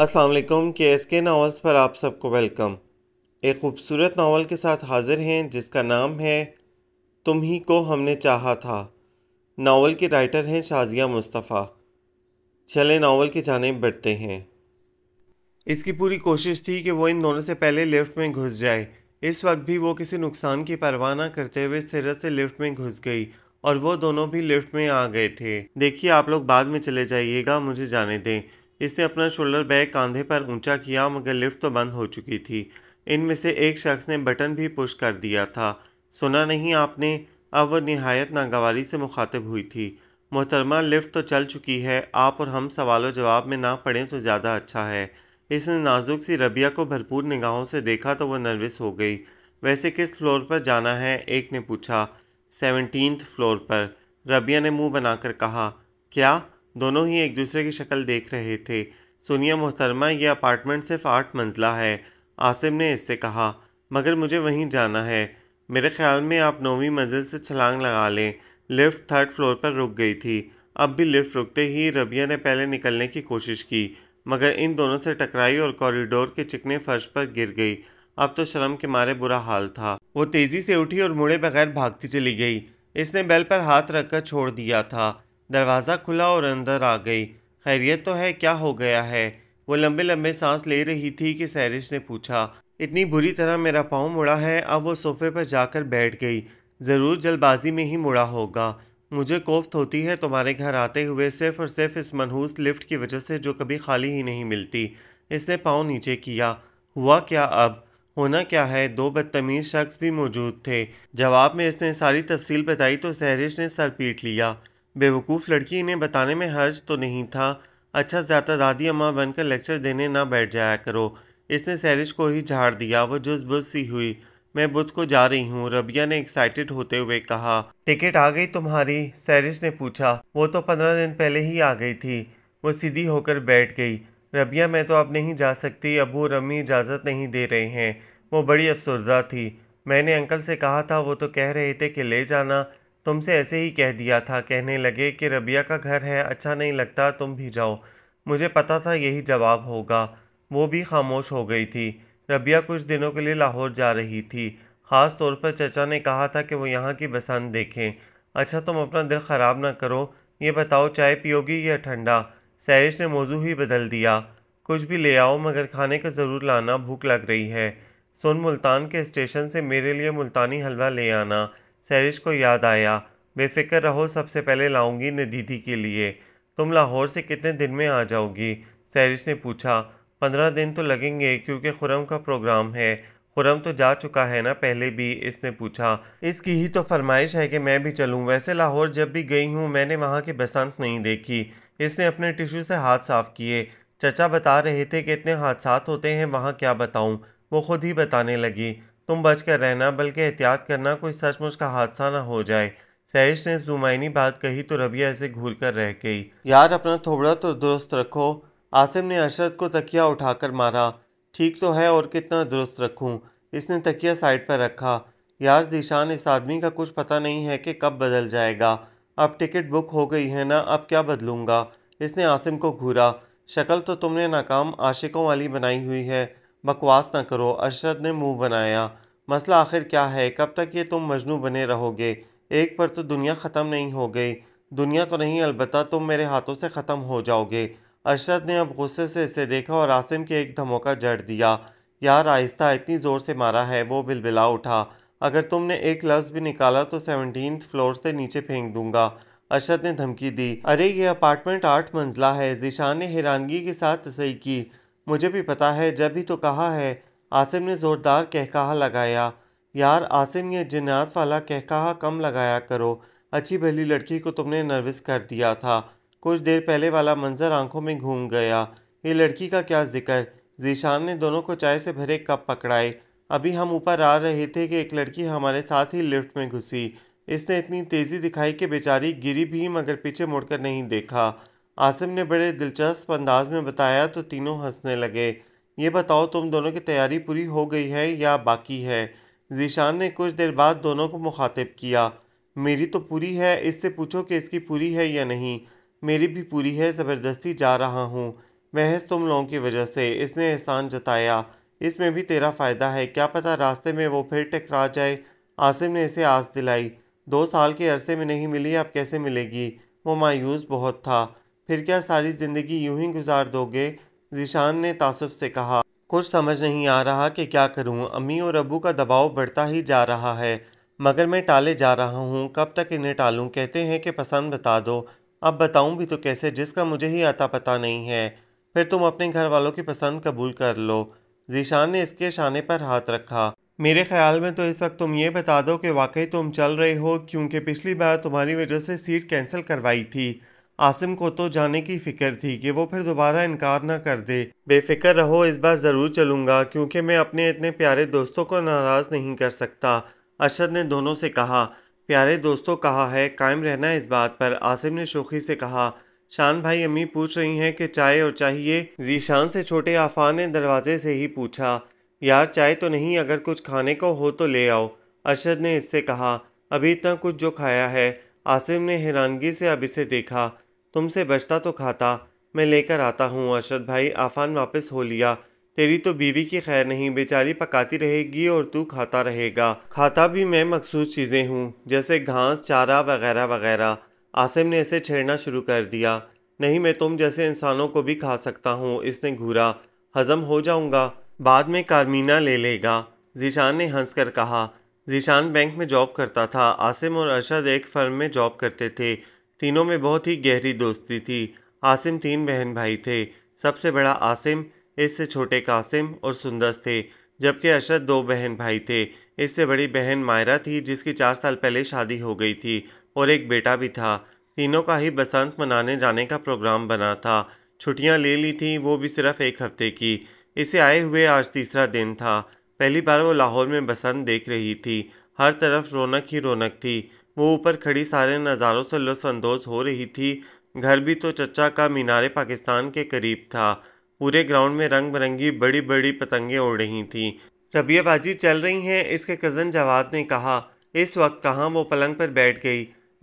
असलकुम के एस के नावल्स पर आप सबको वेलकम एक खूबसूरत नावल के साथ हाजिर हैं जिसका नाम है तुम ही को हमने चाहा था नावल के राइटर हैं शाजिया मुस्तफ़ा चले नावल की जानेब बढ़ते हैं इसकी पूरी कोशिश थी कि वो इन दोनों से पहले लिफ्ट में घुस जाए इस वक्त भी वो किसी नुकसान की परवाह ना करते हुए सिरत से लिफ्ट में घुस गई और वो दोनों भी लिफ्ट में आ गए थे देखिए आप लोग बाद में चले जाइएगा मुझे जाने दें इसने अपना शोल्डर बैग कंधे पर ऊंचा किया मगर लिफ्ट तो बंद हो चुकी थी इनमें से एक शख्स ने बटन भी पुश कर दिया था सुना नहीं आपने अब वह नहायत नागवारी से मुखातिब हुई थी मोहतरमा लिफ्ट तो चल चुकी है आप और हम सवालों जवाब में ना पढ़ें तो ज़्यादा अच्छा है इसने नाजुक सी रबिया को भरपूर निगाहों से देखा तो वह नर्वस हो गई वैसे किस फ्लोर पर जाना है एक ने पूछा सेवनटीन फ्लोर पर रबिया ने मुंह बनाकर कहा क्या दोनों ही एक दूसरे की शक्ल देख रहे थे सोनिया मोहतरमा यह अपार्टमेंट सिर्फ आठ मंजिला है आसिम ने इससे कहा मगर मुझे वहीं जाना है मेरे ख्याल में आप नौवीं मंजिल से छलांग लगा लें लिफ्ट थर्ड फ्लोर पर रुक गई थी अब भी लिफ्ट रुकते ही रबिया ने पहले निकलने की कोशिश की मगर इन दोनों से टकराई और कॉरिडोर के चिकने फर्श पर गिर गई अब तो शर्म के मारे बुरा हाल था वो तेज़ी से उठी और मुड़े बगैर भागती चली गई इसने बेल पर हाथ रखकर छोड़ दिया था दरवाज़ा खुला और अंदर आ गई खैरियत तो है क्या हो गया है वो लंबे लंबे सांस ले रही थी कि सैरिश ने पूछा इतनी बुरी तरह मेरा पाँव मुड़ा है अब वो सोफे पर जाकर बैठ गई ज़रूर जल्दबाजी में ही मुड़ा होगा मुझे कोफ्त होती है तुम्हारे घर आते हुए सिर्फ और सिर्फ इस मनहूस लिफ्ट की वजह से जो कभी खाली ही नहीं मिलती इसने पाँव नीचे किया हुआ क्या अब होना क्या है दो बदतमीज़ शख्स भी मौजूद थे जवाब में इसने सारी तफसील बताई तो सहरिश ने सर पीट लिया बेवकूफ़ लड़की इन्हें बताने में हर्ज तो नहीं था अच्छा ज़्यादा दादी अम्मा बनकर लेक्चर देने ना बैठ जाया करो इसने सैरिश को ही झाड़ दिया वो जुज बुज सी हुई मैं बुध को जा रही हूँ रबिया ने एक्साइटेड होते हुए कहा टिकट आ गई तुम्हारी सैरिश ने पूछा वो तो पंद्रह दिन पहले ही आ गई थी वो सीधी होकर बैठ गई रबिया मैं तो अब नहीं जा सकती अबू रमी इजाज़त नहीं दे रहे हैं वो बड़ी अफसरदा थी मैंने अंकल से कहा था वो तो कह रहे थे कि ले जाना तुमसे ऐसे ही कह दिया था कहने लगे कि रबिया का घर है अच्छा नहीं लगता तुम भी जाओ मुझे पता था यही जवाब होगा वो भी खामोश हो गई थी रबिया कुछ दिनों के लिए लाहौर जा रही थी ख़ास तौर पर चचा ने कहा था कि वो यहाँ की बसंत देखें अच्छा तुम अपना दिल ख़राब ना करो ये बताओ चाय पियोगी या ठंडा सैरिश ने मौजू ही बदल दिया कुछ भी ले आओ मगर खाने का ज़रूर लाना भूख लग रही है सोन मुल्तान के स्टेशन से मेरे लिए मुल्तानी हलवा ले आना सैरिश को याद आया बेफिक्र रहो सबसे पहले लाऊंगी नदीदी के लिए तुम लाहौर से कितने दिन में आ जाओगी सैरिश ने पूछा पंद्रह दिन तो लगेंगे क्योंकि खुरम का प्रोग्राम है खुरम तो जा चुका है ना पहले भी इसने पूछा इसकी ही तो फरमाइश है कि मैं भी चलूँ वैसे लाहौर जब भी गई हूँ मैंने वहाँ की बसंत नहीं देखी इसने अपने टिशू से हाथ साफ़ किए चचा बता रहे थे कि इतने हादसा होते हैं वहाँ क्या बताऊँ वो खुद ही बताने लगी तुम बचकर रहना बल्कि एहतियात करना कोई सचमुच का हादसा ना हो जाए सैरिश ने जुमाइनी बात कही तो रबिया ऐसे घूर कर रह गई यार अपना थोड़ा तो दुरुस्त रखो आसिम ने अशरद को तकिया उठाकर मारा ठीक तो है और कितना दुरुस्त रखूं इसने तकिया साइड पर रखा यार जीशान इस आदमी का कुछ पता नहीं है कि कब बदल जाएगा अब टिकट बुक हो गई है ना अब क्या बदलूँगा इसने आसिम को घूरा शक्ल तो तुमने नाकाम आशिकों वाली बनाई हुई है बकवास ना करो अशरत ने मुंह बनाया मसला आखिर क्या है कब तक ये तुम मजनू बने रहोगे एक पर तो दुनिया ख़त्म नहीं हो गई दुनिया तो नहीं अलबत् तुम मेरे हाथों से ख़त्म हो जाओगे अरशद ने अब गुस्से से इसे देखा और आसिम के एक धमोका जड़ दिया यार आहिस्ता इतनी ज़ोर से मारा है वो बिलबिला उठा अगर तुमने एक लफ्ज़ भी निकाला तो सेवनटीन फ्लोर से नीचे फेंक दूंगा अरशद ने धमकी दी अरे ये अपार्टमेंट आठ मंजिला है जिशान ने हैरानगी के साथ तसई की मुझे भी पता है जब भी तो कहा है आसिम ने ज़ोरदार कहकहा लगाया यार आसिम ये जिन्नात वाला कहकहा कम लगाया करो अच्छी भली लड़की को तुमने नर्वस कर दिया था कुछ देर पहले वाला मंजर आंखों में घूम गया ये लड़की का क्या जिक्र जीशान ने दोनों को चाय से भरे कप पकड़ाए अभी हम ऊपर आ रहे थे कि एक लड़की हमारे साथ ही लिफ्ट में घुसी इसने इतनी तेज़ी दिखाई कि बेचारी गिरी भी मगर पीछे मुड़कर नहीं देखा आसिम ने बड़े दिलचस्प अंदाज में बताया तो तीनों हंसने लगे ये बताओ तुम दोनों की तैयारी पूरी हो गई है या बाकी है जीशान ने कुछ देर बाद दोनों को मुखातिब किया मेरी तो पूरी है इससे पूछो कि इसकी पूरी है या नहीं मेरी भी पूरी है ज़बरदस्ती जा रहा हूँ महज तुम लोगों की वजह से इसने एहसान जताया इसमें भी तेरा फ़ायदा है क्या पता रास्ते में वो फिर टकरा जाए आसिम ने इसे आस दिलाई दो साल के अरसे में नहीं मिली अब कैसे मिलेगी वो मायूस बहुत था फिर क्या सारी ज़िंदगी यूं ही गुजार दोगे जीशान ने तासफ से कहा कुछ समझ नहीं आ रहा कि क्या करूं अम्मी और अबू का दबाव बढ़ता ही जा रहा है मगर मैं टाले जा रहा हूं कब तक इन्हें टालूं कहते हैं कि पसंद बता दो अब बताऊं भी तो कैसे जिसका मुझे ही आता पता नहीं है फिर तुम अपने घर वालों की पसंद कबूल कर लो जीशान ने इसके इशाने पर हाथ रखा मेरे ख्याल में तो इस वक्त तुम ये बता दो कि वाकई तुम चल रहे हो क्योंकि पिछली बार तुम्हारी वजह से सीट कैंसिल करवाई थी आसिम को तो जाने की फिक्र थी कि वो फिर दोबारा इनकार ना कर दे बेफिक्र रहो इस बार ज़रूर चलूँगा क्योंकि मैं अपने इतने प्यारे दोस्तों को नाराज़ नहीं कर सकता अरशद ने दोनों से कहा प्यारे दोस्तों कहा है कायम रहना इस बात पर आसिम ने शोखी से कहा शान भाई अम्मी पूछ रही हैं कि चाय और चाहिए जीशान से छोटे आफा ने दरवाजे से ही पूछा यार चाय तो नहीं अगर कुछ खाने को हो तो ले आओ अरशद ने इससे कहा अभी इतना कुछ जो खाया है आसिम ने हैरानगी से अब इसे देखा तुमसे बचता तो खाता मैं लेकर आता हूँ अरशद भाई आफान वापस हो लिया तेरी तो बीवी की खैर नहीं बेचारी पकाती रहेगी और तू खाता रहेगा खाता भी मैं मखसूस चीज़ें हूँ जैसे घास चारा वगैरह वगैरह आसिम ने इसे छेड़ना शुरू कर दिया नहीं मैं तुम जैसे इंसानों को भी खा सकता हूँ इसने घूरा हजम हो जाऊँगा बाद में कारमीना ले लेगा जीशान ने हंस कहा जीशान बैंक में जॉब करता था आसिम और अरशद एक फर्म में जॉब करते थे तीनों में बहुत ही गहरी दोस्ती थी आसिम तीन बहन भाई थे सबसे बड़ा आसिम इससे छोटे कासिम और सुंदस थे जबकि अरशद दो बहन भाई थे इससे बड़ी बहन मायरा थी जिसकी चार साल पहले शादी हो गई थी और एक बेटा भी था तीनों का ही बसंत मनाने जाने का प्रोग्राम बना था छुट्टियां ले ली थी वो भी सिर्फ एक हफ्ते की इसे आए हुए आज तीसरा दिन था पहली बार वो लाहौर में बसंत देख रही थी हर तरफ रौनक ही रौनक थी वो ऊपर खड़ी सारे नज़ारों से लुफानंदोज हो रही थी घर भी तो चचा का मीनारे पाकिस्तान के करीब था पूरे ग्राउंड में रंग बिरंगी बड़ी बड़ी पतंगें उड़ रही थीं रबियाबाजी चल रही हैं इसके कज़न जवाद ने कहा इस वक्त कहाँ वो पलंग पर बैठ गई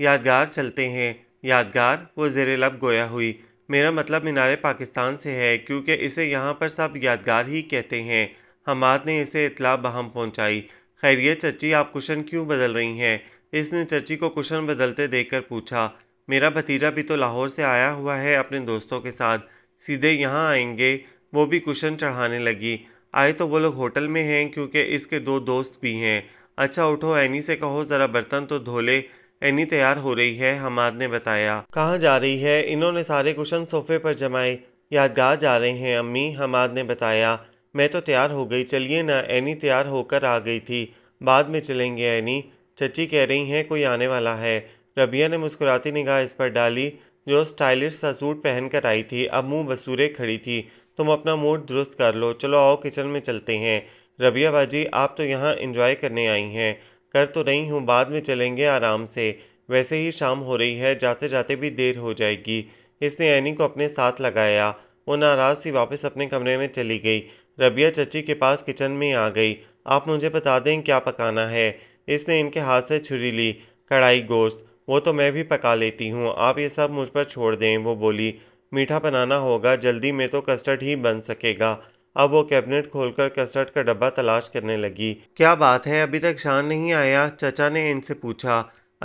यादगार चलते हैं यादगार वो जेर लब गोया हुई मेरा मतलब मीनार पाकिस्तान से है क्योंकि इसे यहाँ पर सब यादगार ही कहते हैं हमाद ने इसे इतला बहम पहुंचाई खैरियत चची आप कुशन क्यों बदल रही हैं इसने चची को कुशन बदलते देखकर पूछा मेरा भतीजा भी तो लाहौर से आया हुआ है अपने दोस्तों के साथ सीधे यहाँ आएंगे वो भी कुशन चढ़ाने लगी आए तो वो लोग होटल में हैं क्योंकि इसके दो दोस्त भी हैं अच्छा उठो एनी से कहो ज़रा बर्तन तो धो ले एनी तैयार हो रही है हमाद ने बताया कहाँ जा रही है इन्होंने सारे कुशन सोफे पर जमाए यादगार जा रहे हैं अम्मी हमाद ने बताया मैं तो तैयार हो गई चलिए ना एनी तैयार होकर आ गई थी बाद में चलेंगे एनी चची कह रही हैं कोई आने वाला है रबिया ने मुस्कुराती निगाह इस पर डाली जो स्टाइलिश सा सूट पहन कर आई थी अब मुंह बसूरे खड़ी थी तुम अपना मूड दुरुस्त कर लो चलो आओ किचन में चलते हैं रबिया बाजी आप तो यहाँ इंजॉय करने आई हैं कर तो रही हूँ बाद में चलेंगे आराम से वैसे ही शाम हो रही है जाते जाते भी देर हो जाएगी इसने एनी को अपने साथ लगाया वो नाराज़ सी वापस अपने कमरे में चली गई रबिया चची के पास किचन में आ गई आप मुझे बता दें क्या पकाना है इसने इनके हाथ से छुरी ली कढ़ाई गोश्त वो तो मैं भी पका लेती हूँ आप ये सब मुझ पर छोड़ दें वो बोली मीठा बनाना होगा जल्दी में तो कस्टर्ड ही बन सकेगा अब वो कैबिनेट खोलकर कस्टर्ड का डब्बा तलाश करने लगी क्या बात है अभी तक शान नहीं आया चचा ने इनसे पूछा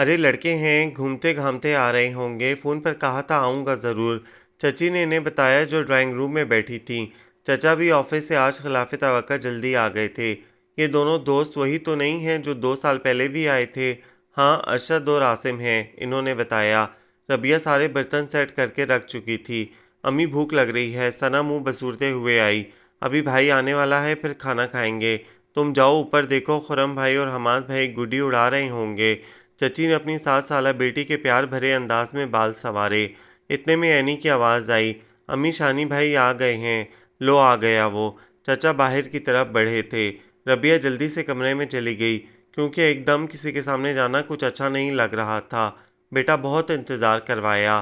अरे लड़के हैं घूमते घामते आ रहे होंगे फ़ोन पर कहा था आऊँगा ज़रूर चची ने इन्हें बताया जो ड्राइंग रूम में बैठी थी चचा भी ऑफिस से आज खिलाफ तवक्का जल्दी आ गए थे ये दोनों दोस्त वही तो नहीं हैं जो दो साल पहले भी आए थे हाँ अरशद और आसिम हैं इन्होंने बताया रबिया सारे बर्तन सेट करके रख चुकी थी अम्मी भूख लग रही है सना मुंह बसूरते हुए आई अभी भाई आने वाला है फिर खाना खाएंगे तुम जाओ ऊपर देखो खुरम भाई और हमाद भाई गुड्डी उड़ा रहे होंगे चची ने अपनी सात साल बेटी के प्यार भरे अंदाज में बाल संवारे इतने में ऐनी की आवाज़ आई अम्मी शानी भाई आ गए हैं लो आ गया वो चाचा बाहर की तरफ बढ़े थे रबिया जल्दी से कमरे में चली गई क्योंकि एकदम किसी के सामने जाना कुछ अच्छा नहीं लग रहा था बेटा बहुत इंतज़ार करवाया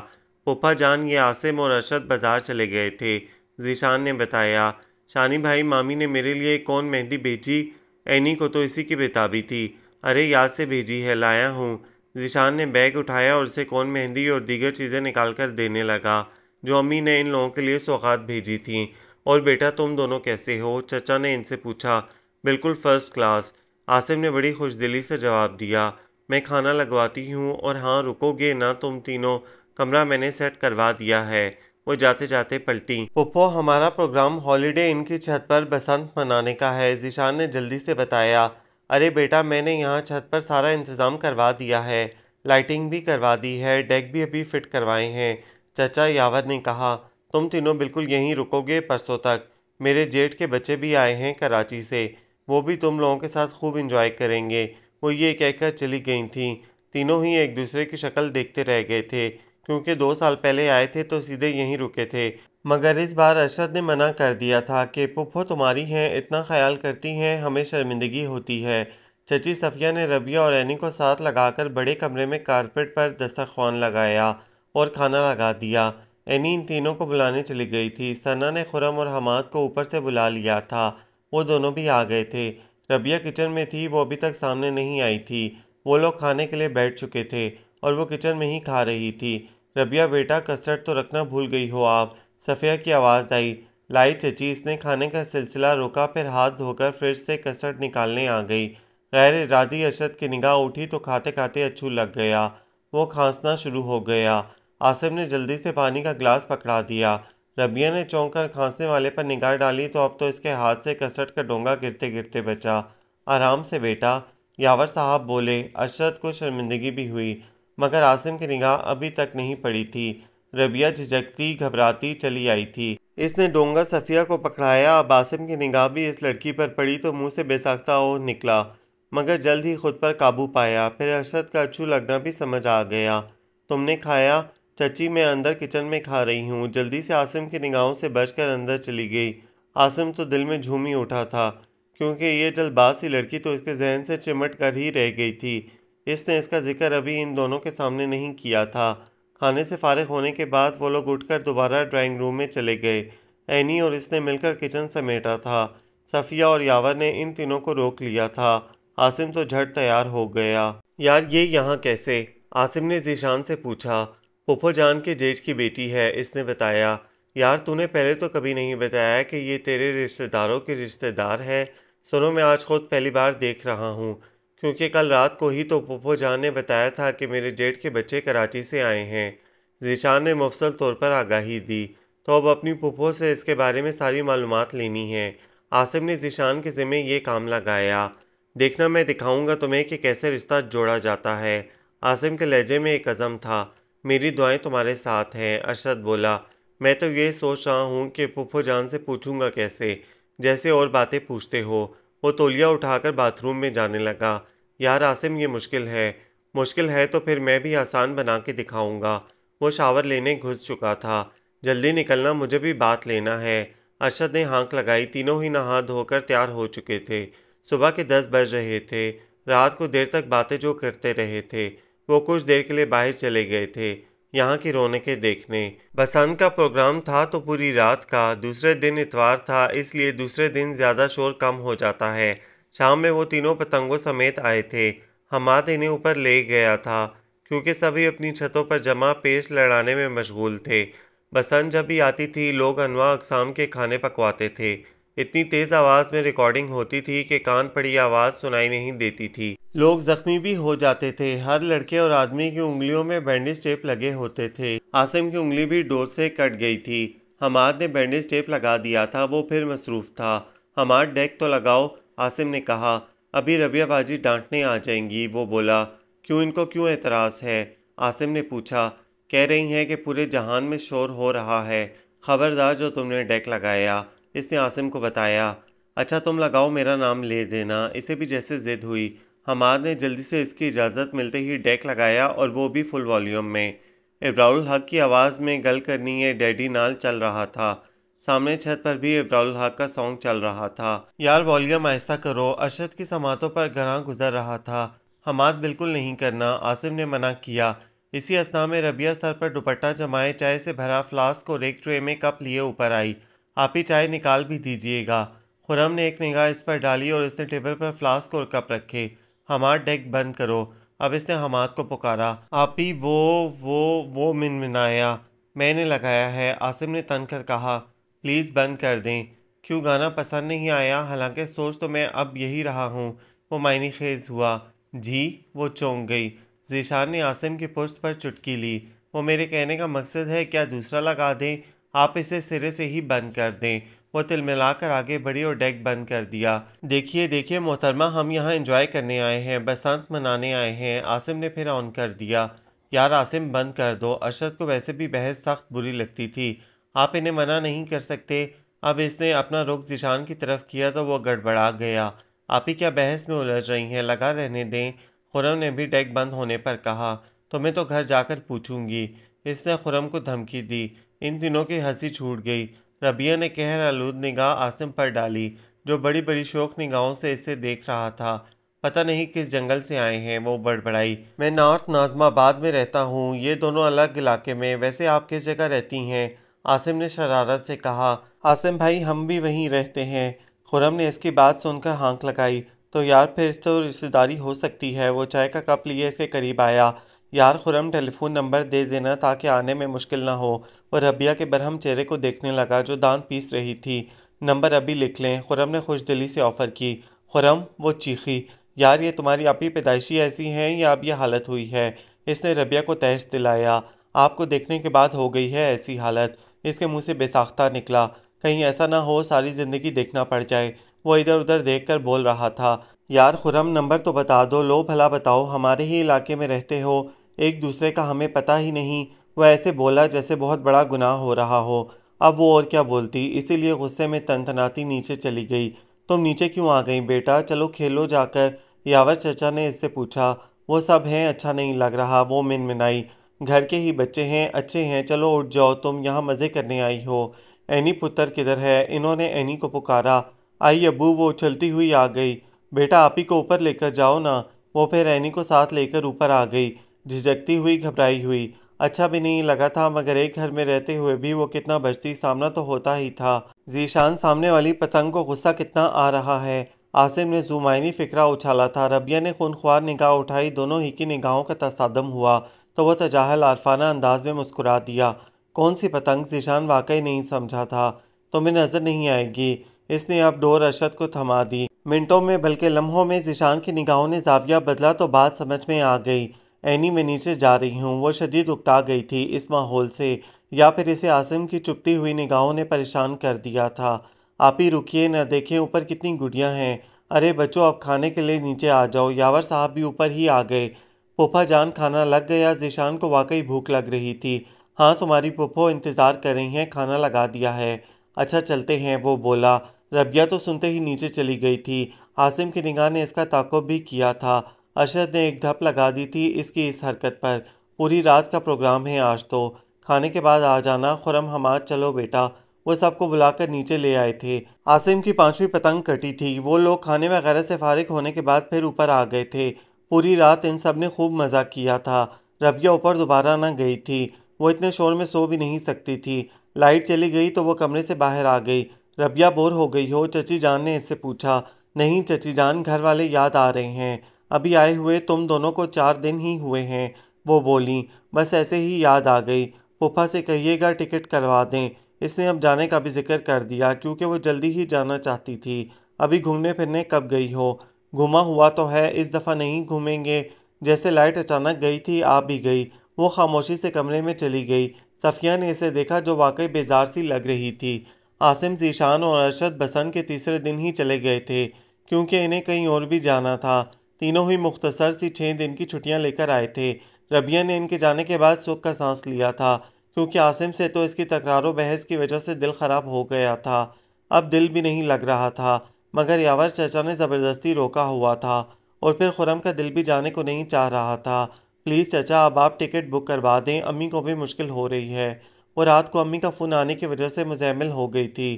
पोपा जान ये आसिम और अरशद बाज़ार चले गए थे जीशान ने बताया शानी भाई मामी ने मेरे लिए कौन मेहंदी भेजी एनी को तो इसी की बेताबी थी अरे याद से भेजी है लाया हूँ जीशान ने बैग उठाया और उसे कौन मेहंदी और दीगर चीज़ें निकाल कर देने लगा जो अम्मी ने इन लोगों के लिए सौगात भेजी थी और बेटा तुम दोनों कैसे हो चचा ने इनसे पूछा बिल्कुल फर्स्ट क्लास आसिम ने बड़ी खुशदिली से जवाब दिया मैं खाना लगवाती हूँ और हाँ रुकोगे ना तुम तीनों कमरा मैंने सेट करवा दिया है वो जाते जाते पलटी पुप्पो हमारा प्रोग्राम हॉलीडे इनकी छत पर बसंत मनाने का है जिशान ने जल्दी से बताया अरे बेटा मैंने यहाँ छत पर सारा इंतज़ाम करवा दिया है लाइटिंग भी करवा दी है डेक भी अभी फिट करवाए हैं चचा यावर ने कहा तुम तीनों बिल्कुल यहीं रुकोगे परसों तक मेरे जेठ के बच्चे भी आए हैं कराची से वो भी तुम लोगों के साथ खूब इंजॉय करेंगे वो ये कहकर चली गई थीं तीनों ही एक दूसरे की शक्ल देखते रह गए थे क्योंकि दो साल पहले आए थे तो सीधे यहीं रुके थे मगर इस बार अरशद ने मना कर दिया था कि पुप्पो तुम्हारी हैं इतना ख्याल करती हैं हमें शर्मिंदगी होती है चची सफ़िया ने रबिया और एनी को साथ लगाकर बड़े कमरे में कारपेट पर दस्तरखान लगाया और खाना लगा दिया एनी इन तीनों को बुलाने चली गई थी सना ने खुरम और हमाद को ऊपर से बुला लिया था वो दोनों भी आ गए थे रबिया किचन में थी वो अभी तक सामने नहीं आई थी वो लोग खाने के लिए बैठ चुके थे और वो किचन में ही खा रही थी रबिया बेटा कस्टर्ड तो रखना भूल गई हो आप सफ़िया की आवाज़ आई लाई चची इसने खाने का सिलसिला रोका फिर हाथ धोकर फ्रिज से कस्टर्ड निकालने आ गई गैर इरादी अरशद की निगाह उठी तो खाते खाते अच्छू लग गया वो खांसना शुरू हो गया आसिम ने जल्दी से पानी का गिलास पकड़ा दिया रबिया ने चौंक कर खांसने वाले पर निगाह डाली तो अब तो इसके हाथ से कसरत का डोंगा गिरते गिरते बचा आराम से बेटा यावर साहब बोले अशरत को शर्मिंदगी भी हुई मगर आसिम की निगाह अभी तक नहीं पड़ी थी रबिया झिझकती घबराती चली आई थी इसने डोंगा सफ़िया को पकड़ाया अब आसिम की निगाह भी इस लड़की पर पड़ी तो मुंह से बेसाख्ता हो निकला मगर जल्द ही खुद पर काबू पाया फिर अरशद का अच्छू लगना भी समझ आ गया तुमने खाया चची मैं अंदर किचन में खा रही हूँ जल्दी से आसिम की निगाहों से बचकर अंदर चली गई आसिम तो दिल में झूम ही उठा था क्योंकि ये जल्दबाज सी लड़की तो इसके जहन से चिमट कर ही रह गई थी इसने इसका जिक्र अभी इन दोनों के सामने नहीं किया था खाने से फारग होने के बाद वो लोग उठकर दोबारा ड्राइंग रूम में चले गए एनी और इसने मिलकर किचन समेटा था सफ़िया और यावर ने इन तीनों को रोक लिया था आसिम तो झट तैयार हो गया यार ये यहाँ कैसे आसिम ने जीशान से पूछा पोपो जान के जेठ की बेटी है इसने बताया यार तूने पहले तो कभी नहीं बताया कि ये तेरे रिश्तेदारों के रिश्तेदार हैं सुनो मैं आज खुद पहली बार देख रहा हूँ क्योंकि कल रात को ही तो पोपो जान ने बताया था कि मेरे जेठ के बच्चे कराची से आए हैं जीशान ने मुफसल तौर पर आगाही दी तो अब अपनी पुप्पो से इसके बारे में सारी मालूम लेनी है आसिम ने जीशान के ज़िम्मे ये काम लगाया देखना मैं दिखाऊंगा तुम्हें कि कैसे रिश्ता जोड़ा जाता है आसिम के लहजे में एक अज़म था मेरी दुआएं तुम्हारे साथ हैं अरशद बोला मैं तो ये सोच रहा हूँ कि पुप्पो जान से पूछूंगा कैसे जैसे और बातें पूछते हो वो तोलिया उठाकर बाथरूम में जाने लगा यार आसिम ये मुश्किल है मुश्किल है तो फिर मैं भी आसान बना के दिखाऊंगा वो शावर लेने घुस चुका था जल्दी निकलना मुझे भी बात लेना है अरशद ने हाँक लगाई तीनों ही नहा धोकर तैयार हो चुके थे सुबह के दस बज रहे थे रात को देर तक बातें जो करते रहे थे वो कुछ देर के लिए बाहर चले गए थे यहाँ की रौनकें देखने बसंत का प्रोग्राम था तो पूरी रात का दूसरे दिन इतवार था इसलिए दूसरे दिन ज़्यादा शोर कम हो जाता है शाम में वो तीनों पतंगों समेत आए थे हमाद इन्हें ऊपर ले गया था क्योंकि सभी अपनी छतों पर जमा पेश लड़ाने में मशगूल थे बसंत जब भी आती थी लोग अनवा अकसाम के खाने पकवाते थे इतनी तेज़ आवाज़ में रिकॉर्डिंग होती थी कि कान पड़ी आवाज़ सुनाई नहीं देती थी लोग जख्मी भी हो जाते थे हर लड़के और आदमी की उंगलियों में बैंडेज टेप लगे होते थे आसिम की उंगली भी डोर से कट गई थी हमाद ने बैंडेज टेप लगा दिया था वो फिर मसरूफ़ था हमाद डेक तो लगाओ आसिम ने कहा अभी रबिया बाजी डांटने आ जाएंगी वो बोला क्यों इनको क्यों एतराज़ है आसिम ने पूछा कह रही हैं कि पूरे जहान में शोर हो रहा है खबरदार जो तुमने डेक लगाया इसने आसिम को बताया अच्छा तुम लगाओ मेरा नाम ले देना इसे भी जैसे ज़िद हुई हमाद ने जल्दी से इसकी इजाज़त मिलते ही डेक लगाया और वो भी फुल वॉल्यूम में इब्राउल हक की आवाज़ में गल करनी है डैडी नाल चल रहा था सामने छत पर भी इब्राउल हक का सॉन्ग चल रहा था यार वॉल्यूम ऐसा करो अरशद की समातों पर गरा गुजर रहा था हमाद बिल्कुल नहीं करना आसिम ने मना किया इसी असना में रबिया सर पर दुपट्टा जमाए चाय से भरा फ्लास्क और एक ट्रे में कप लिए ऊपर आई आप ही चाय निकाल भी दीजिएगा खुरम ने एक निगाह इस पर डाली और इसने टेबल पर फ्लास्क और कप रखे हमार डेक बंद करो अब इसने हमाद को पुकारा आप ही वो वो वो मिनाया मैंने लगाया है आसिम ने तन कर कहा प्लीज़ बंद कर दें क्यों गाना पसंद नहीं आया हालांकि सोच तो मैं अब यही रहा हूँ वो मायने खेज हुआ जी वो चौंक गई जीशान ने आसिम की पुश्त पर चुटकी ली वो मेरे कहने का मकसद है क्या दूसरा लगा दें आप इसे सिरे से ही बंद कर दें वो तिल मिलाकर आगे बढ़ी और डेक बंद कर दिया देखिए देखिए मोहतरमा हम यहाँ इंजॉय करने आए हैं बसंत मनाने आए हैं आसिम ने फिर ऑन कर दिया यार आसिम बंद कर दो अरशद को वैसे भी बहस सख्त बुरी लगती थी आप इन्हें मना नहीं कर सकते अब इसने अपना रुख जिशान की तरफ किया तो वह गड़बड़ा गया आप ही क्या बहस में उलझ रही हैं लगा रहने दें खुरम ने भी डेक बंद होने पर कहा तो मैं तो घर जाकर पूछूंगी इसने खुरम को धमकी दी इन दिनों की हंसी छूट गई रबिया ने कहर आलूद निगाह आसिम पर डाली जो बड़ी बड़ी शोक निगाहों से इसे देख रहा था पता नहीं किस जंगल से आए हैं वो बड़बड़ाई मैं नॉर्थ नाजमाबाद में रहता हूँ ये दोनों अलग इलाके में वैसे आप किस जगह रहती हैं आसिम ने शरारत से कहा आसिम भाई हम भी वहीं रहते हैं खुरम ने इसकी बात सुनकर हाँक लगाई तो यार फिर तो रिश्तेदारी हो सकती है वो चाय का कप लिए इसके करीब आया यार खुरम टेलीफोन नंबर दे देना ताकि आने में मुश्किल ना हो और रबिया के बरहम चेहरे को देखने लगा जो दांत पीस रही थी नंबर अभी लिख लें खुरम ने खुश दिली से ऑफ़र की खुरम वो चीखी यार ये तुम्हारी आपकी पैदाइशी ऐसी हैं या अब यह हालत हुई है इसने रबिया को तहश दिलाया आपको देखने के बाद हो गई है ऐसी हालत इसके मुँह से बेसाख्ता निकला कहीं ऐसा ना हो सारी ज़िंदगी देखना पड़ जाए वो इधर उधर देख कर बोल रहा था यार खुरम नंबर तो बता दो लो भला बताओ हमारे ही इलाके में रहते हो एक दूसरे का हमें पता ही नहीं वह ऐसे बोला जैसे बहुत बड़ा गुनाह हो रहा हो अब वो और क्या बोलती इसीलिए गुस्से में तनतनाती नीचे चली गई तुम नीचे क्यों आ गई बेटा चलो खेलो जाकर यावर चचा ने इससे पूछा वो सब हैं अच्छा नहीं लग रहा वो मिनमिनाई घर के ही बच्चे हैं अच्छे हैं चलो उठ जाओ तुम यहाँ मज़े करने आई हो एनी पुत्र किधर है इन्होंने एनी को पुकारा आई अबू वो उछलती हुई आ गई बेटा आप ही को ऊपर लेकर जाओ ना वो फिर एनी को साथ लेकर ऊपर आ गई झिझकती हुई घबराई हुई अच्छा भी नहीं लगा था मगर एक घर में रहते हुए भी वो कितना बचती सामना तो होता ही था जीशान सामने वाली पतंग को गुस्सा कितना आ रहा है आसिम ने जुमायनी फिक्रा उछाला था रबिया ने खूनख्वार निगाह उठाई दोनों ही की निगाहों का तसादम हुआ तो वह तजाहल आरफाना अंदाज में मुस्कुरा दिया कौन सी पतंग जीशान वाकई नहीं समझा था तुम्हें नज़र नहीं आएगी इसने अब डोर अरशद को थमा दी मिनटों में बल्कि लम्हों में जीशान की निगाहों ने जाविया बदला तो बात समझ में आ गई एनी में नीचे जा रही हूँ वह शदीद उकता गई थी इस माहौल से या फिर इसे आसिम की चुपती हुई निगाहों ने परेशान कर दिया था आप ही रुकिए न देखें ऊपर कितनी गुड़ियाँ हैं अरे बच्चों अब खाने के लिए नीचे आ जाओ यावर साहब भी ऊपर ही आ गए पोपा जान खाना लग गया जिशान को वाकई भूख लग रही थी हाँ तुम्हारी पुप्पो इंतज़ार कर रही हैं खाना लगा दिया है अच्छा चलते हैं वो बोला रबिया तो सुनते ही नीचे चली गई थी आसिम की निगाह ने इसका ताकुब भी किया था अरशद ने एक धप लगा दी थी इसकी इस हरकत पर पूरी रात का प्रोग्राम है आज तो खाने के बाद आ जाना खुरम हमाद चलो बेटा वो सबको बुलाकर नीचे ले आए थे आसिम की पांचवी पतंग कटी थी वो लोग खाने वगैरह से फारिग होने के बाद फिर ऊपर आ गए थे पूरी रात इन सब ने खूब मज़ा किया था रबिया ऊपर दोबारा ना गई थी वो इतने शोर में सो भी नहीं सकती थी लाइट चली गई तो वो कमरे से बाहर आ गई रबिया बोर हो गई हो चची जान ने इससे पूछा नहीं चची जान घर वाले याद आ रहे हैं अभी आए हुए तुम दोनों को चार दिन ही हुए हैं वो बोली बस ऐसे ही याद आ गई पुप्पा से कहिएगा टिकट करवा दें इसने अब जाने का भी जिक्र कर दिया क्योंकि वो जल्दी ही जाना चाहती थी अभी घूमने फिरने कब गई हो घुमा हुआ तो है इस दफ़ा नहीं घूमेंगे जैसे लाइट अचानक गई थी आ भी गई वो खामोशी से कमरे में चली गई सफ़िया ने इसे देखा जो वाकई बेजार सी लग रही थी आसिम जीशान और अरशद बसन के तीसरे दिन ही चले गए थे क्योंकि इन्हें कहीं और भी जाना था तीनों ही मुख्तसर सी छः दिन की छुट्टियाँ लेकर आए थे रबिया ने इनके जाने के बाद सुख का सांस लिया था क्योंकि आसिम से तो इसकी तकरारों बहस की वजह से दिल ख़राब हो गया था अब दिल भी नहीं लग रहा था मगर यावर चाचा ने ज़बरदस्ती रोका हुआ था और फिर खुरम का दिल भी जाने को नहीं चाह रहा था प्लीज़ चचा अब आप टिकट बुक करवा दें अम्मी को भी मुश्किल हो रही है वो रात को अम्मी का फ़ोन आने की वजह से मुजैमिल हो गई थी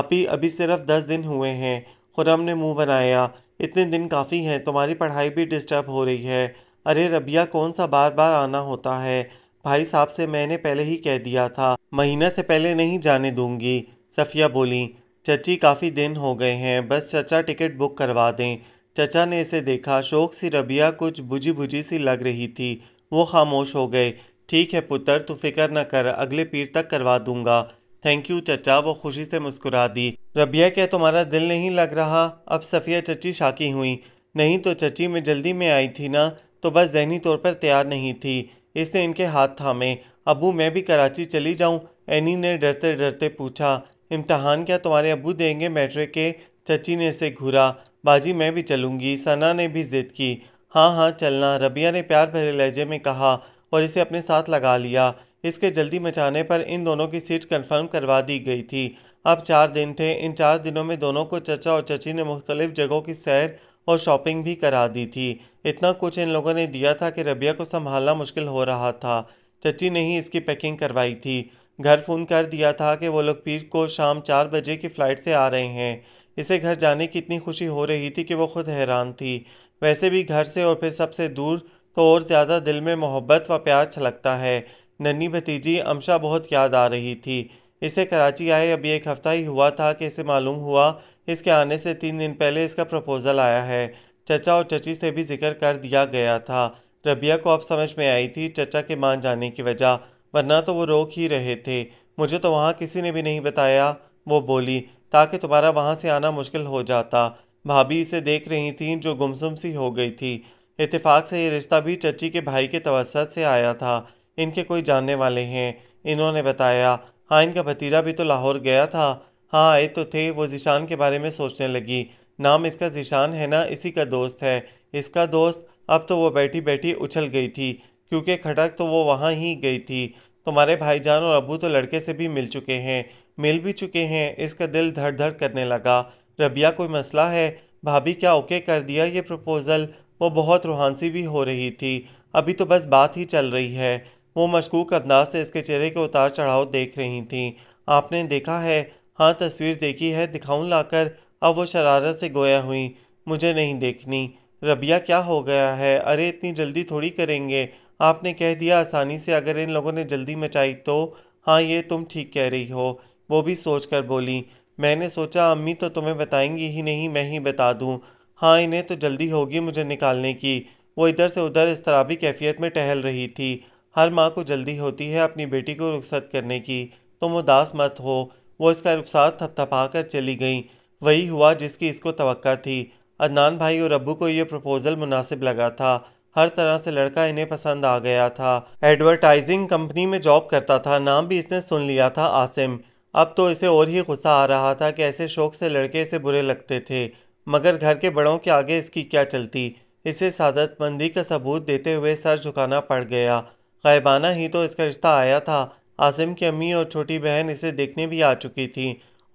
आप ही अभी सिर्फ दस दिन हुए हैं खुरम ने मुंह बनाया इतने दिन काफ़ी हैं तुम्हारी पढ़ाई भी डिस्टर्ब हो रही है अरे रबिया कौन सा बार बार आना होता है भाई साहब से मैंने पहले ही कह दिया था महीना से पहले नहीं जाने दूंगी सफ़िया बोली चची काफ़ी दिन हो गए हैं बस चचा टिकट बुक करवा दें चचा ने इसे देखा शौक सी रबिया कुछ बुझी बुझी सी लग रही थी वो खामोश हो गए ठीक है पुत्र तू फिक्र न कर अगले पीर तक करवा दूंगा थैंक यू चचा वो खुशी से मुस्कुरा दी रबिया क्या तुम्हारा दिल नहीं लग रहा अब सफ़िया चची शाकी हुई नहीं तो चची में जल्दी में आई थी ना तो बस जहनी तौर पर तैयार नहीं थी इसने इनके हाथ थामे अबू मैं भी कराची चली जाऊं एनी ने डरते डरते पूछा इम्तहान क्या तुम्हारे अबू देंगे मैट्रिक के चची ने इसे घूरा बाजी मैं भी चलूँगी सना ने भी जिद की हाँ हाँ चलना रबिया ने प्यार भरे लहजे में कहा और इसे अपने साथ लगा लिया इसके जल्दी मचाने पर इन दोनों की सीट कन्फर्म करवा दी गई थी अब चार दिन थे इन चार दिनों में दोनों को चचा और चची ने मुख्तलिफ जगहों की सैर और शॉपिंग भी करा दी थी इतना कुछ इन लोगों ने दिया था कि रबिया को संभालना मुश्किल हो रहा था चची ने ही इसकी पैकिंग करवाई थी घर फ़ोन कर दिया था कि वो लोग पीर को शाम चार बजे की फ़्लाइट से आ रहे हैं इसे घर जाने की इतनी खुशी हो रही थी कि वो खुद हैरान थी वैसे भी घर से और फिर सबसे दूर तो और ज़्यादा दिल में मोहब्बत व प्यार छलकता है नन्ही भतीजी अमशा बहुत याद आ रही थी इसे कराची आए अभी एक हफ़्ता ही हुआ था कि इसे मालूम हुआ इसके आने से तीन दिन पहले इसका प्रपोज़ल आया है चचा और चची से भी जिक्र कर दिया गया था रबिया को अब समझ में आई थी चचा के मान जाने की वजह वरना तो वो रोक ही रहे थे मुझे तो वहाँ किसी ने भी नहीं बताया वो बोली ताकि तुम्हारा वहाँ से आना मुश्किल हो जाता भाभी इसे देख रही थी जो गुमसुम सी हो गई थी इतफ़ाक़ से ये रिश्ता भी चची के भाई के तवसत से आया था इनके कोई जानने वाले हैं इन्होंने बताया हाँ इनका भतीजा भी तो लाहौर गया था हाँ आए तो थे वो जिशान के बारे में सोचने लगी नाम इसका जिशान है ना इसी का दोस्त है इसका दोस्त अब तो वो बैठी बैठी उछल गई थी क्योंकि खटक तो वो वहाँ ही गई थी तुम्हारे भाईजान और अबू तो लड़के से भी मिल चुके हैं मिल भी चुके हैं इसका दिल धड़ धड़ करने लगा रबिया कोई मसला है भाभी क्या ओके कर दिया ये प्रपोज़ल वो बहुत रूहानसी भी हो रही थी अभी तो बस बात ही चल रही है वो मशकूक अंदाज से इसके चेहरे के उतार चढ़ाव देख रही थीं आपने देखा है हाँ तस्वीर देखी है दिखाऊं लाकर अब वो शरारत से गोया हुई मुझे नहीं देखनी रबिया क्या हो गया है अरे इतनी जल्दी थोड़ी करेंगे आपने कह दिया आसानी से अगर इन लोगों ने जल्दी मचाई तो हाँ ये तुम ठीक कह रही हो वो भी सोच कर बोली मैंने सोचा अम्मी तो तुम्हें बताएंगी ही नहीं मैं ही बता दूँ हाँ इन्हें तो जल्दी होगी मुझे निकालने की वो इधर से उधर इस तरह भी कैफियत में टहल रही थी हर माँ को जल्दी होती है अपनी बेटी को रुखसत करने की तुम तो उदास मत हो वो इसका रुखसात थपथपा कर चली गई वही हुआ जिसकी इसको तो थी अदनान भाई और अबू को यह प्रपोज़ल मुनासिब लगा था हर तरह से लड़का इन्हें पसंद आ गया था एडवर्टाइजिंग कंपनी में जॉब करता था नाम भी इसने सुन लिया था आसिम अब तो इसे और ही गुस्सा आ रहा था कि ऐसे शौक से लड़के इसे बुरे लगते थे मगर घर के बड़ों के आगे इसकी क्या चलती इसे सादतमंदी का सबूत देते हुए सर झुकाना पड़ गया गायबाना ही तो इसका रिश्ता आया था आसिम की अम्मी और छोटी बहन इसे देखने भी आ चुकी थी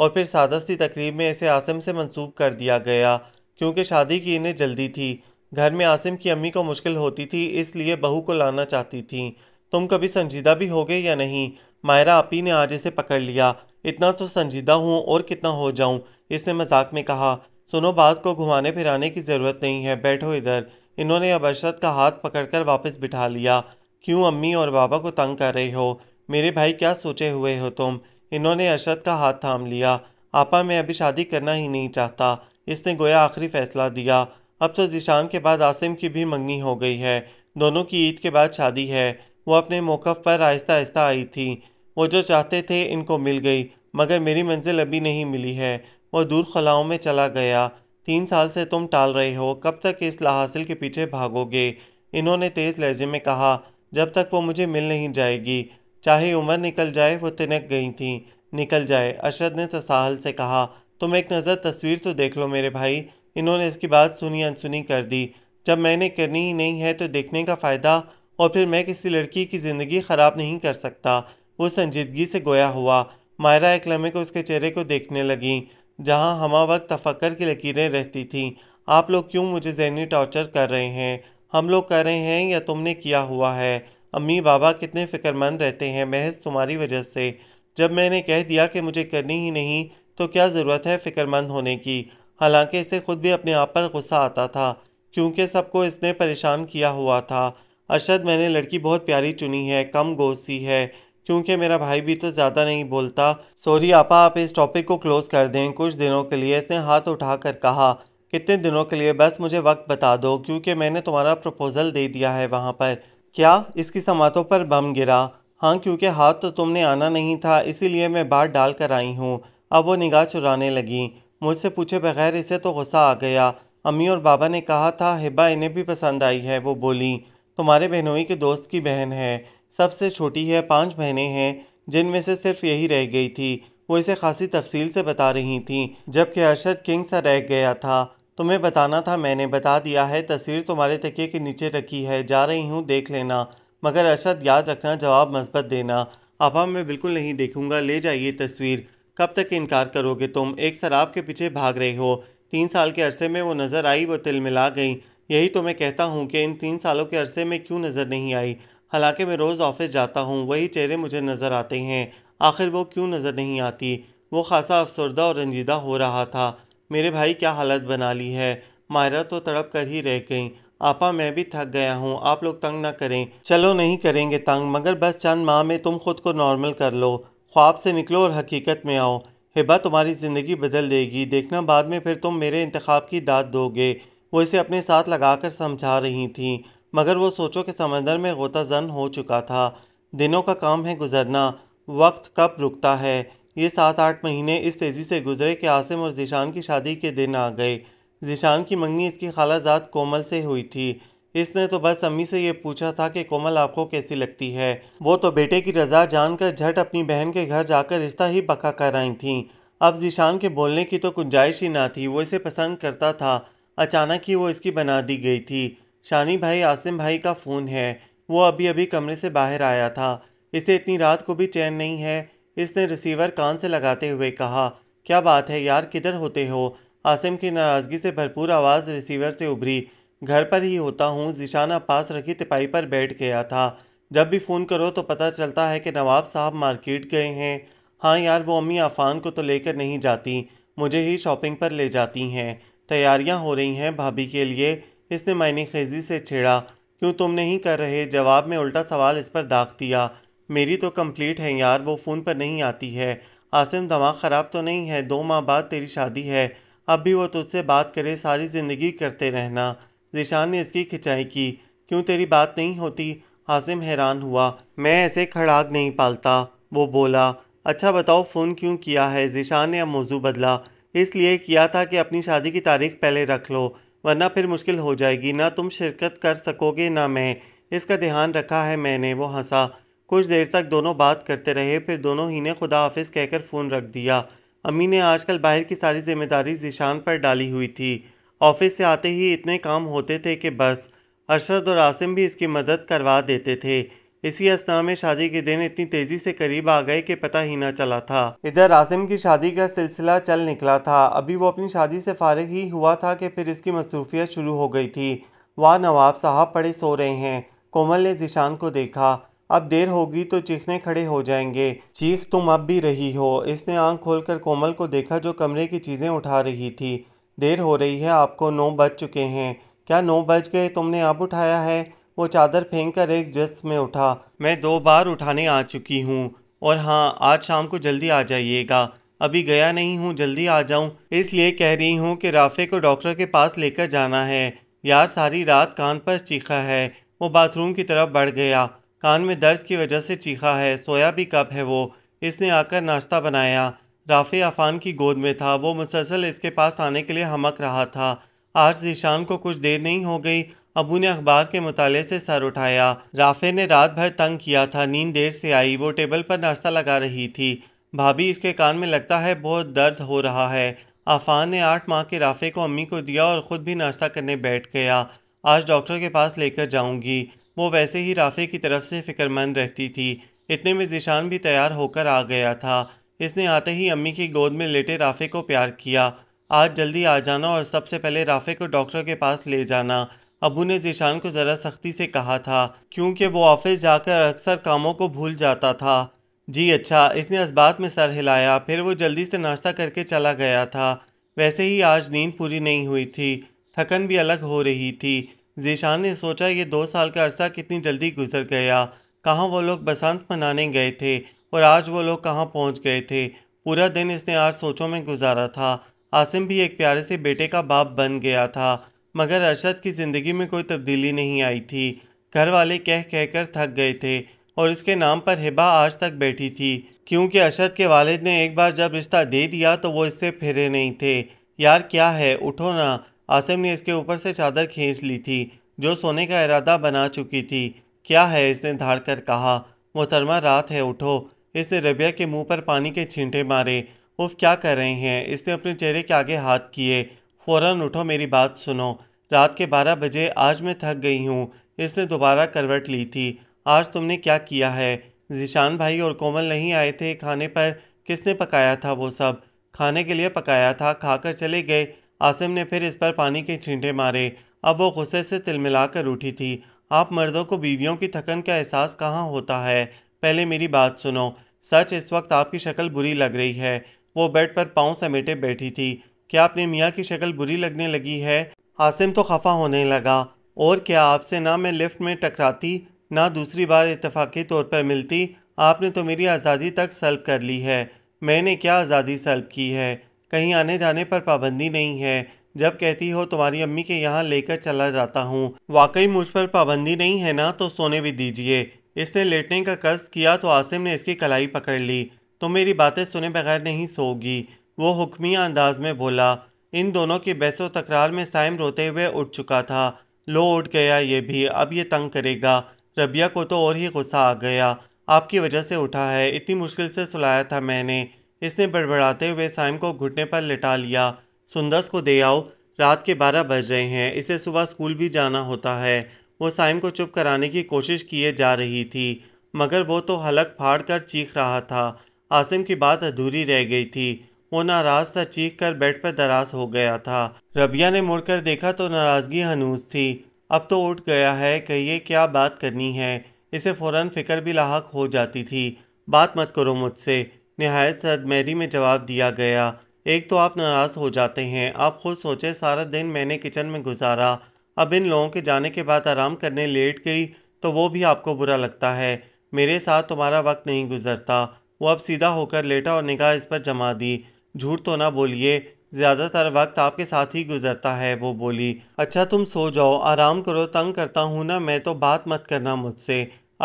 और फिर सादस की तकरीब में इसे आसिम से मंसूब कर दिया गया क्योंकि शादी की इन्हें जल्दी थी घर में आसिम की अम्मी को मुश्किल होती थी इसलिए बहू को लाना चाहती थी तुम कभी संजीदा भी हो गए या नहीं मायरा आपी ने आज इसे पकड़ लिया इतना तो संजीदा हूँ और कितना हो जाऊँ इसने मजाक में कहा सुनो बात को घुमाने फिराने की ज़रूरत नहीं है बैठो इधर इन्होंने अबरशत का हाथ पकड़कर वापस बिठा लिया क्यों अम्मी और बाबा को तंग कर रहे हो मेरे भाई क्या सोचे हुए हो तुम इन्होंने अरशद का हाथ थाम लिया आपा मैं अभी शादी करना ही नहीं चाहता इसने गोया आखिरी फैसला दिया अब तो जिशान के बाद आसिम की भी मंगनी हो गई है दोनों की ईद के बाद शादी है वो अपने मौक़ पर आहिस्ता आहिस्ता आई थी वो जो चाहते थे इनको मिल गई मगर मेरी मंजिल अभी नहीं मिली है वह दूर खलाओं में चला गया तीन साल से तुम टाल रहे हो कब तक इस लाहासिल के पीछे भागोगे इन्होंने तेज़ लहजे में कहा जब तक वो मुझे मिल नहीं जाएगी चाहे उम्र निकल जाए वो तिनक गई थी निकल जाए अशरद ने तसाहल से कहा तुम एक नज़र तस्वीर तो देख लो मेरे भाई इन्होंने इसकी बात सुनी अनसुनी कर दी जब मैंने करनी ही नहीं है तो देखने का फ़ायदा और फिर मैं किसी लड़की की ज़िंदगी ख़राब नहीं कर सकता वो संजीदगी से गोया हुआ मायरा एक लम्हे को उसके चेहरे को देखने लगी जहाँ हमा वक्त तफक्कर की लकीरें रहती थीं आप लोग क्यों मुझे जहनी टॉर्चर कर रहे हैं हम लोग कर रहे हैं या तुमने किया हुआ है अम्मी बाबा कितने फ़िक्रमंद रहते हैं महज तुम्हारी वजह से जब मैंने कह दिया कि मुझे करनी ही नहीं तो क्या ज़रूरत है फ़िक्रमंद होने की हालांकि इसे खुद भी अपने आप पर गुस्सा आता था क्योंकि सबको इसने परेशान किया हुआ था अरशद मैंने लड़की बहुत प्यारी चुनी है कम गोसी है क्योंकि मेरा भाई भी तो ज़्यादा नहीं बोलता सॉरी आपा आप इस टॉपिक को क्लोज़ कर दें कुछ दिनों के लिए इसने हाथ उठा कर कहा कितने दिनों के लिए बस मुझे वक्त बता दो क्योंकि मैंने तुम्हारा प्रपोज़ल दे दिया है वहाँ पर क्या इसकी समातों पर बम गिरा हाँ क्योंकि हाथ तो तुमने आना नहीं था इसीलिए मैं बाहर डाल कर आई हूँ अब वो निगाह चुराने लगी मुझसे पूछे बगैर इसे तो गुस्सा आ गया अम्मी और बाबा ने कहा था हिबा इन्हें भी पसंद आई है वो बोली तुम्हारे बहनोई के दोस्त की बहन है सबसे छोटी है पांच बहनें हैं जिनमें से सिर्फ यही रह गई थी वो इसे खासी तफसील से बता रही थी जबकि अरशद किंग सा रह गया था तुम्हें बताना था मैंने बता दिया है तस्वीर तुम्हारे तकिए के नीचे रखी है जा रही हूँ देख लेना मगर अरशद याद रखना जवाब मजबत देना आपा हाँ, मैं बिल्कुल नहीं देखूंगा ले जाइए तस्वीर कब तक इनकार करोगे तुम एक शराब के पीछे भाग रहे हो तीन साल के अरसे में वो नज़र आई वो तिल मिला गई यही तो मैं कहता हूँ कि इन तीन सालों के अरसे में क्यों नज़र नहीं आई हालांकि मैं रोज़ ऑफिस जाता हूँ वही चेहरे मुझे नज़र आते हैं आखिर वो क्यों नज़र नहीं आती वो खासा अफसरदा और रंजीदा हो रहा था मेरे भाई क्या हालत बना ली है मायरा तो तड़प कर ही रह गई आपा मैं भी थक गया हूँ आप लोग तंग ना करें चलो नहीं करेंगे तंग मगर बस चंद माह में तुम खुद को नॉर्मल कर लो ख्वाब से निकलो और हकीकत में आओ हिबा तुम्हारी ज़िंदगी बदल देगी देखना बाद में फिर तुम मेरे इंतखब की दाद दोगे वो इसे अपने साथ लगा कर समझा रही थी मगर वो सोचो कि समंदर में गोता जन हो चुका था दिनों का काम है गुजरना वक्त कब रुकता है ये सात आठ महीने इस तेज़ी से गुजरे कि आसिम और ज़िशान की शादी के दिन आ गए ज़िशान की मंगनी इसकी खालाजात कोमल से हुई थी इसने तो बस अम्मी से ये पूछा था कि कोमल आपको कैसी लगती है वो तो बेटे की रजा जानकर झट अपनी बहन के घर जाकर रिश्ता ही पक्का कर आई थीं अब जिशान के बोलने की तो गुंजाइश ही ना थी वो इसे पसंद करता था अचानक ही वो इसकी बना दी गई थी शानी भाई आसिम भाई का फ़ोन है वो अभी अभी कमरे से बाहर आया था इसे इतनी रात को भी चैन नहीं है इसने रिसीवर कान से लगाते हुए कहा क्या बात है यार किधर होते हो आसिम की नाराज़गी से भरपूर आवाज़ रिसीवर से उभरी घर पर ही होता हूँ जिशाना पास रखी तिपाई पर बैठ गया था जब भी फ़ोन करो तो पता चलता है कि नवाब साहब मार्केट गए हैं हाँ यार वो अम्मी आफान को तो लेकर नहीं जाती मुझे ही शॉपिंग पर ले जाती हैं तैयारियाँ हो रही हैं भाभी के लिए इसने मायने खेजी से छेड़ा क्यों तुम नहीं कर रहे जवाब में उल्टा सवाल इस पर दाग दिया मेरी तो कंप्लीट है यार वो फ़ोन पर नहीं आती है आसिम दिमाग ख़राब तो नहीं है दो माह बाद तेरी शादी है अब भी वो तुझसे बात करे सारी ज़िंदगी करते रहना जिशान ने इसकी खिंचाई की क्यों तेरी बात नहीं होती आसिम हैरान हुआ मैं ऐसे खड़ाक नहीं पालता वो बोला अच्छा बताओ फ़ोन क्यों किया है जिशान ने अब मौजू बदला इसलिए किया था कि अपनी शादी की तारीख पहले रख लो वरना फिर मुश्किल हो जाएगी ना तुम शिरकत कर सकोगे ना मैं इसका ध्यान रखा है मैंने वो हंसा कुछ देर तक दोनों बात करते रहे फिर दोनों ही ने खुदा हाफिज़ कहकर फ़ोन रख दिया अम्मी ने आजकल बाहर की सारी जिम्मेदारी जिशान पर डाली हुई थी ऑफिस से आते ही इतने काम होते थे कि बस अरशद और आसिम भी इसकी मदद करवा देते थे इसी असना में शादी के दिन इतनी तेज़ी से करीब आ गए कि पता ही ना चला था इधर आसिम की शादी का सिलसिला चल निकला था अभी वो अपनी शादी से फारग ही हुआ था कि फिर इसकी मसरूफियत शुरू हो गई थी वाह नवाब साहब पड़े सो रहे हैं कोमल ने जिशान को देखा अब देर होगी तो चीखने खड़े हो जाएंगे चीख तुम अब भी रही हो इसने आंख खोलकर कोमल को देखा जो कमरे की चीज़ें उठा रही थी देर हो रही है आपको नौ बज चुके हैं क्या नौ बज गए तुमने अब उठाया है वो चादर फेंक कर एक जस्त में उठा मैं दो बार उठाने आ चुकी हूँ और हाँ आज शाम को जल्दी आ जाइएगा अभी गया नहीं हूँ जल्दी आ जाऊँ इसलिए कह रही हूँ कि राफे को डॉक्टर के पास लेकर जाना है यार सारी रात कान पर चीखा है वो बाथरूम की तरफ बढ़ गया कान में दर्द की वजह से चीखा है सोया भी कब है वो इसने आकर नाश्ता बनाया राफ़ी आफान की गोद में था वो मुसलसल इसके पास आने के लिए हमक रहा था आज ऋशान को कुछ देर नहीं हो गई अबू ने अखबार के मुताले से सर उठाया राफ़े ने रात भर तंग किया था नींद देर से आई वो टेबल पर नाश्ता लगा रही थी भाभी इसके कान में लगता है बहुत दर्द हो रहा है आफान ने आठ माह के राफ़े को अम्मी को दिया और ख़ुद भी नाश्ता करने बैठ गया आज डॉक्टर के पास लेकर जाऊंगी वो वैसे ही राफ़े की तरफ से फिक्रमंद रहती थी इतने में जिशान भी तैयार होकर आ गया था इसने आते ही अम्मी की गोद में लेटे राफ़े को प्यार किया आज जल्दी आ जाना और सबसे पहले राफ़े को डॉक्टर के पास ले जाना अबू ने जिशान को ज़रा सख्ती से कहा था क्योंकि वो ऑफिस जाकर अक्सर कामों को भूल जाता था जी अच्छा इसने बात में सर हिलाया फिर वो जल्दी से नाश्ता करके चला गया था वैसे ही आज नींद पूरी नहीं हुई थी थकन भी अलग हो रही थी जीशान ने सोचा ये दो साल का अरसा कितनी जल्दी गुजर गया कहाँ वो लोग बसंत मनाने गए थे और आज वो लोग कहाँ पहुँच गए थे पूरा दिन इसने आज सोचों में गुजारा था आसिम भी एक प्यारे से बेटे का बाप बन गया था मगर अरशद की ज़िंदगी में कोई तब्दीली नहीं आई थी घर वाले कह कह कर थक गए थे और इसके नाम पर हिबा आज तक बैठी थी क्योंकि अरशद के वालिद ने एक बार जब रिश्ता दे दिया तो वो इससे फिरे नहीं थे यार क्या है उठो ना आसिम ने इसके ऊपर से चादर खींच ली थी जो सोने का इरादा बना चुकी थी क्या है इसने धाड़ कर कहा मोहतरमा रात है उठो इसने रबिया के मुंह पर पानी के छींटे मारे उफ क्या कर रहे हैं इसने अपने चेहरे के आगे हाथ किए फ़ौरन उठो मेरी बात सुनो रात के बारह बजे आज मैं थक गई हूँ इसने दोबारा करवट ली थी आज तुमने क्या किया है जिशान भाई और कोमल नहीं आए थे खाने पर किसने पकाया था वो सब खाने के लिए पकाया था खाकर चले गए आसिम ने फिर इस पर पानी के छींटे मारे अब वो गुस्से से तिलमिलाकर उठी थी आप मर्दों को बीवियों की थकन का एहसास कहाँ होता है पहले मेरी बात सुनो सच इस वक्त आपकी शक्ल बुरी लग रही है वो बेड पर पाँव समेटे बैठी थी क्या अपने मियाँ की शक्ल बुरी लगने लगी है आसिम तो खफा होने लगा और क्या आपसे ना मैं लिफ्ट में टकराती ना दूसरी बार इतफाक़ी तौर पर मिलती आपने तो मेरी आज़ादी तक सल्ब कर ली है मैंने क्या आज़ादी सल्ब की है कहीं आने जाने पर पाबंदी नहीं है जब कहती हो तुम्हारी अम्मी के यहाँ लेकर चला जाता हूँ वाकई मुझ पर पाबंदी नहीं है ना तो सोने भी दीजिए इसने लेटने का कर्ज किया तो आसिम ने इसकी कलाई पकड़ ली तो मेरी बातें सुने बगैर नहीं सोगी वो हुक्मिया अंदाज में बोला इन दोनों की बहसो तकरार में साइम रोते हुए उठ चुका था लो उठ गया ये भी अब ये तंग करेगा रबिया को तो और ही गुस्सा आ गया आपकी वजह से उठा है इतनी मुश्किल से सुलाया था मैंने इसने बड़बड़ाते हुए साइम को घुटने पर लिटा लिया सुंदस को दे आओ रात के बारह बज रहे हैं इसे सुबह स्कूल भी जाना होता है वो साइम को चुप कराने की कोशिश किए जा रही थी मगर वो तो हलक फाड़ कर चीख रहा था आसिम की बात अधूरी रह गई थी वो नाराज सा चीख कर बेड पर दराज हो गया था रबिया ने मुड़कर देखा तो नाराज़गी हनूस थी अब तो उठ गया है कहिए क्या बात करनी है इसे फ़ौरन फिक्र भी लाक हो जाती थी बात मत करो मुझसे नहायत सदमेरी में जवाब दिया गया एक तो आप नाराज़ हो जाते हैं आप खुद सोचे सारा दिन मैंने किचन में गुजारा अब इन लोगों के जाने के बाद आराम करने लेट गई तो वो भी आपको बुरा लगता है मेरे साथ तुम्हारा वक्त नहीं गुजरता वो अब सीधा होकर लेटा और निगाह इस पर जमा दी झूठ तो ना बोलिए ज़्यादातर वक्त आपके साथ ही गुजरता है वो बोली अच्छा तुम सो जाओ आराम करो तंग करता हूँ ना मैं तो बात मत करना मुझसे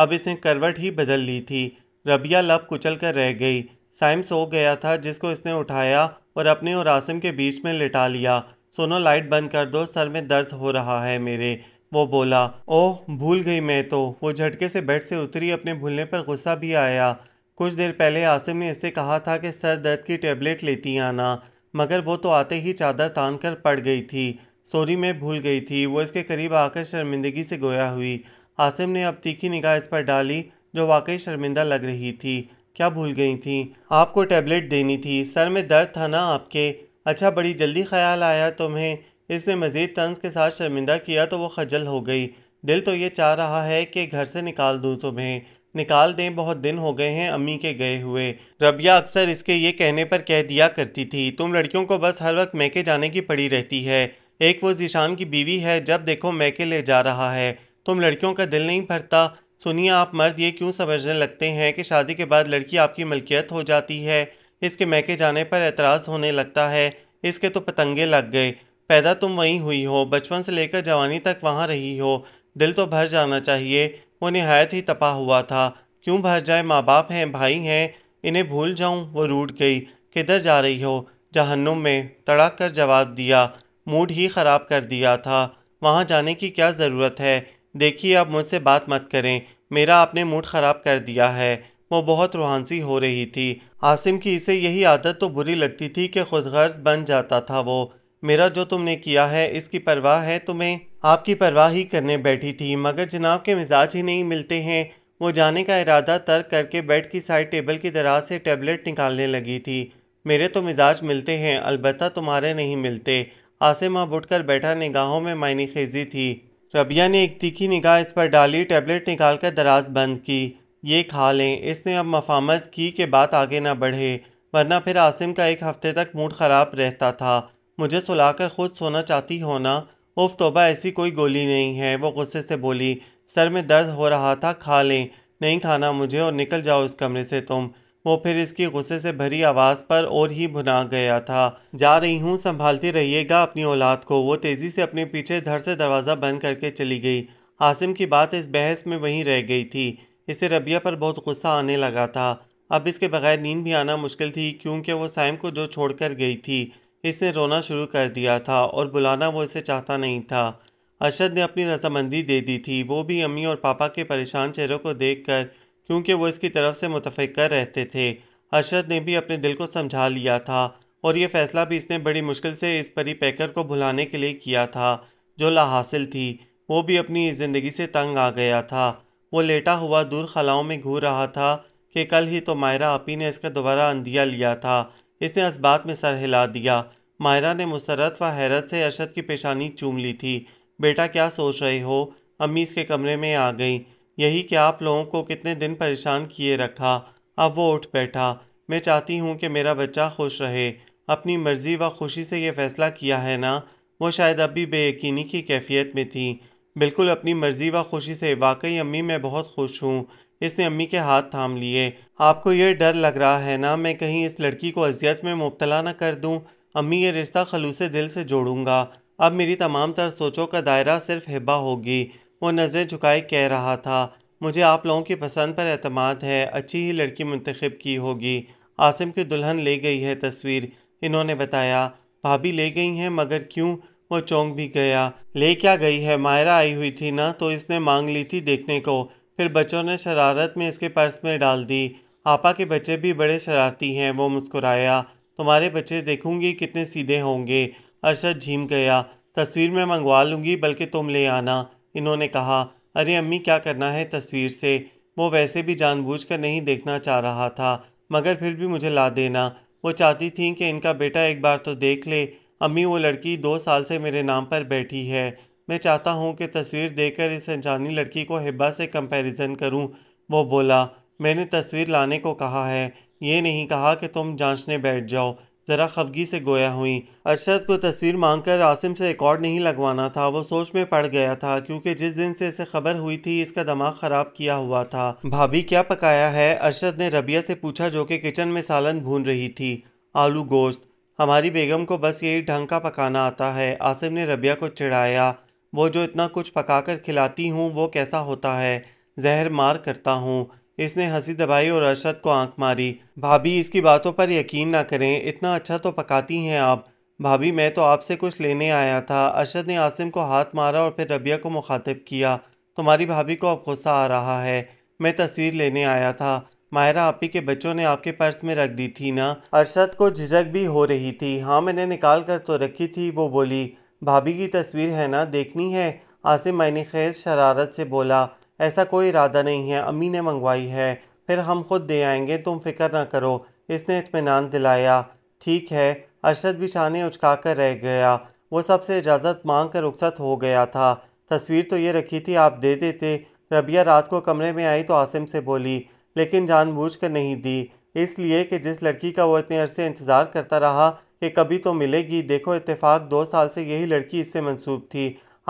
अब इसने करवट ही बदल ली थी रबिया लब कुचल कर रह गई साइम सो गया था जिसको इसने उठाया और अपने और आसिम के बीच में लिटा लिया सोनो लाइट बंद कर दो सर में दर्द हो रहा है मेरे वो बोला ओह भूल गई मैं तो वो झटके से बेड से उतरी अपने भूलने पर गुस्सा भी आया कुछ देर पहले आसिम ने इससे कहा था कि सर दर्द की टेबलेट लेती आना मगर वो तो आते ही चादर तान कर पड़ गई थी सॉरी मैं भूल गई थी वो इसके करीब आकर शर्मिंदगी से गोया हुई आसिम ने अब तीखी निगाह इस पर डाली जो वाकई शर्मिंदा लग रही थी क्या भूल गई थी आपको टैबलेट देनी थी सर में दर्द था ना आपके अच्छा बड़ी जल्दी ख्याल आया तुम्हें इसने मज़ीद तंज के साथ शर्मिंदा किया तो वो खजल हो गई दिल तो ये चाह रहा है कि घर से निकाल दूँ तुम्हें निकाल दें बहुत दिन हो गए हैं अम्मी के गए हुए रबिया अक्सर इसके ये कहने पर कह दिया करती थी तुम लड़कियों को बस हर वक्त मैके जाने की पड़ी रहती है एक वो जीशान की बीवी है जब देखो मैके ले जा रहा है तुम लड़कियों का दिल नहीं भरता सुनिए आप मर्द ये क्यों समझने लगते हैं कि शादी के बाद लड़की आपकी मिल्कियत हो जाती है इसके मैके जाने पर एतराज़ होने लगता है इसके तो पतंगे लग गए पैदा तुम वहीं हुई हो बचपन से लेकर जवानी तक वहाँ रही हो दिल तो भर जाना चाहिए वो नहायत ही तपा हुआ था क्यों भर जाए माँ बाप हैं भाई हैं इन्हें भूल जाऊँ वो रूट गई किधर जा रही हो जहन्नुम में तड़ाक कर जवाब दिया मूड ही ख़राब कर दिया था वहाँ जाने की क्या ज़रूरत है देखिए आप मुझसे बात मत करें मेरा आपने मूड ख़राब कर दिया है वो बहुत रूहानसी हो रही थी आसिम की इसे यही आदत तो बुरी लगती थी कि खुदगर्ज बन जाता था वो मेरा जो तुमने किया है इसकी परवाह है तुम्हें आपकी परवाह ही करने बैठी थी मगर जनाब के मिजाज ही नहीं मिलते हैं वो जाने का इरादा तर्क करके बेड की साइड टेबल की दराज से टेबलेट निकालने लगी थी मेरे तो मिजाज मिलते हैं अलबत्ता तुम्हारे नहीं मिलते आसिम अब उठकर बैठा निगाहों में मायने खेजी थी रबिया ने एक तीखी निगाह इस पर डाली टैबलेट निकालकर दराज बंद की ये खा लें इसने अब मफामत की कि बात आगे ना बढ़े वरना फिर आसिम का एक हफ्ते तक मूड ख़राब रहता था मुझे सुलाकर खुद सोना चाहती हो ना उफ तोबा ऐसी कोई गोली नहीं है वो गुस्से से बोली सर में दर्द हो रहा था खा लें नहीं खाना मुझे और निकल जाओ इस कमरे से तुम वो फिर इसकी गुस्से से भरी आवाज़ पर और ही भुना गया था जा रही हूँ संभालती रहिएगा अपनी औलाद को वो तेज़ी से अपने पीछे धर से दरवाज़ा बंद करके चली गई आसिम की बात इस बहस में वहीं रह गई थी इसे रबिया पर बहुत गुस्सा आने लगा था अब इसके बगैर नींद भी आना मुश्किल थी क्योंकि वो साइम को जो छोड़कर गई थी इसने रोना शुरू कर दिया था और बुलाना वो इसे चाहता नहीं था अरशद ने अपनी रजामंदी दे दी थी वो भी अम्मी और पापा के परेशान चेहरों को देखकर क्योंकि वो इसकी तरफ से मुतफ़र रहते थे अरशद ने भी अपने दिल को समझा लिया था और ये फ़ैसला भी इसने बड़ी मुश्किल से इस परी पैकर को भुलाने के लिए किया था जो ला हासिल थी वो भी अपनी ज़िंदगी से तंग आ गया था वो लेटा हुआ दूर खलाओं में घूर रहा था कि कल ही तो मायरा अपी ने इसका दोबारा अंधिया लिया था इसने इस बात में सर हिला दिया मायरा ने मुसरत व हैरत से अरशद की पेशानी चूम ली थी बेटा क्या सोच रहे हो अम्मी इसके कमरे में आ गई यही कि आप लोगों को कितने दिन परेशान किए रखा अब वो उठ बैठा मैं चाहती हूँ कि मेरा बच्चा खुश रहे अपनी मर्ज़ी व खुशी से ये फ़ैसला किया है ना वो शायद अभी बे बेयकीनी की कैफियत में थी बिल्कुल अपनी मर्ज़ी व खुशी से वाकई अम्मी मैं बहुत खुश हूँ इसने अम्मी के हाथ थाम लिए आपको यह डर लग रहा है ना मैं कहीं इस लड़की को अजियत में मुबतला ना कर दूँ अम्मी ये रिश्ता खलूस दिल से जोड़ूंगा अब मेरी तमाम तर सोचों का दायरा सिर्फ हिब्बा होगी वो नज़रें झुकाए कह रहा था मुझे आप लोगों की पसंद पर अतमाद है अच्छी ही लड़की मंतखब की होगी आसिम की दुल्हन ले गई है तस्वीर इन्होंने बताया भाभी ले गई हैं मगर क्यों वो चौंक भी गया ले क्या गई है मायरा आई हुई थी ना तो इसने मांग ली थी देखने को फिर बच्चों ने शरारत में इसके पर्स में डाल दी आपा के बच्चे भी बड़े शरारती हैं वो मुस्कुराया तुम्हारे बच्चे देखूंगी कितने सीधे होंगे अरशद झीम गया तस्वीर में मंगवा लूँगी बल्कि तुम ले आना इन्होंने कहा अरे अम्मी क्या करना है तस्वीर से वो वैसे भी जानबूझकर नहीं देखना चाह रहा था मगर फिर भी मुझे ला देना वो चाहती थी कि इनका बेटा एक बार तो देख ले अम्मी वो लड़की दो साल से मेरे नाम पर बैठी है मैं चाहता हूँ कि तस्वीर देकर इस अनजानी लड़की को हिब्बा से कंपैरिजन करूँ वो बोला मैंने तस्वीर लाने को कहा है ये नहीं कहा कि तुम जांचने बैठ जाओ ज़रा खफगी से गोया हुई अरशद को तस्वीर मांगकर आसिम से रिकॉर्ड नहीं लगवाना था वो सोच में पड़ गया था क्योंकि जिस दिन से इसे खबर हुई थी इसका दिमाग ख़राब किया हुआ था भाभी क्या पकाया है अरशद ने रबिया से पूछा जो कि किचन में सालन भून रही थी आलू गोश्त हमारी बेगम को बस यही ढंग का पकाना आता है आसिम ने रबिया को चिढ़ाया वो जो इतना कुछ पका खिलाती हूँ वो कैसा होता है जहर मार करता हूँ इसने हंसी दबाई और अरशद को आंख मारी भाभी इसकी बातों पर यकीन ना करें इतना अच्छा तो पकाती हैं आप भाभी मैं तो आपसे कुछ लेने आया था अरशद ने आसिम को हाथ मारा और फिर रबिया को मुखातिब किया तुम्हारी भाभी को अब गुस्सा आ रहा है मैं तस्वीर लेने आया था मायरा आपी के बच्चों ने आपके पर्स में रख दी थी ना अरशद को झिझक भी हो रही थी हाँ मैंने निकाल कर तो रखी थी वो बोली भाभी की तस्वीर है ना देखनी है आसिम मैंने खैज शरारत से बोला ऐसा कोई इरादा नहीं है अम्मी ने मंगवाई है फिर हम खुद दे आएंगे तुम फिक्र ना करो इसने इतमान दिलाया ठीक है अरशद भी शाने उचका कर रह गया वो सबसे इजाज़त मांग कर रुखसत हो गया था तस्वीर तो ये रखी थी आप दे देते रबिया रात को कमरे में आई तो आसिम से बोली लेकिन जानबूझ कर नहीं दी इसलिए कि जिस लड़की का वो इतने अरसे इंतज़ार करता रहा कि कभी तो मिलेगी देखो इतफ़ाक़ दो साल से यही लड़की इससे मनसूब थी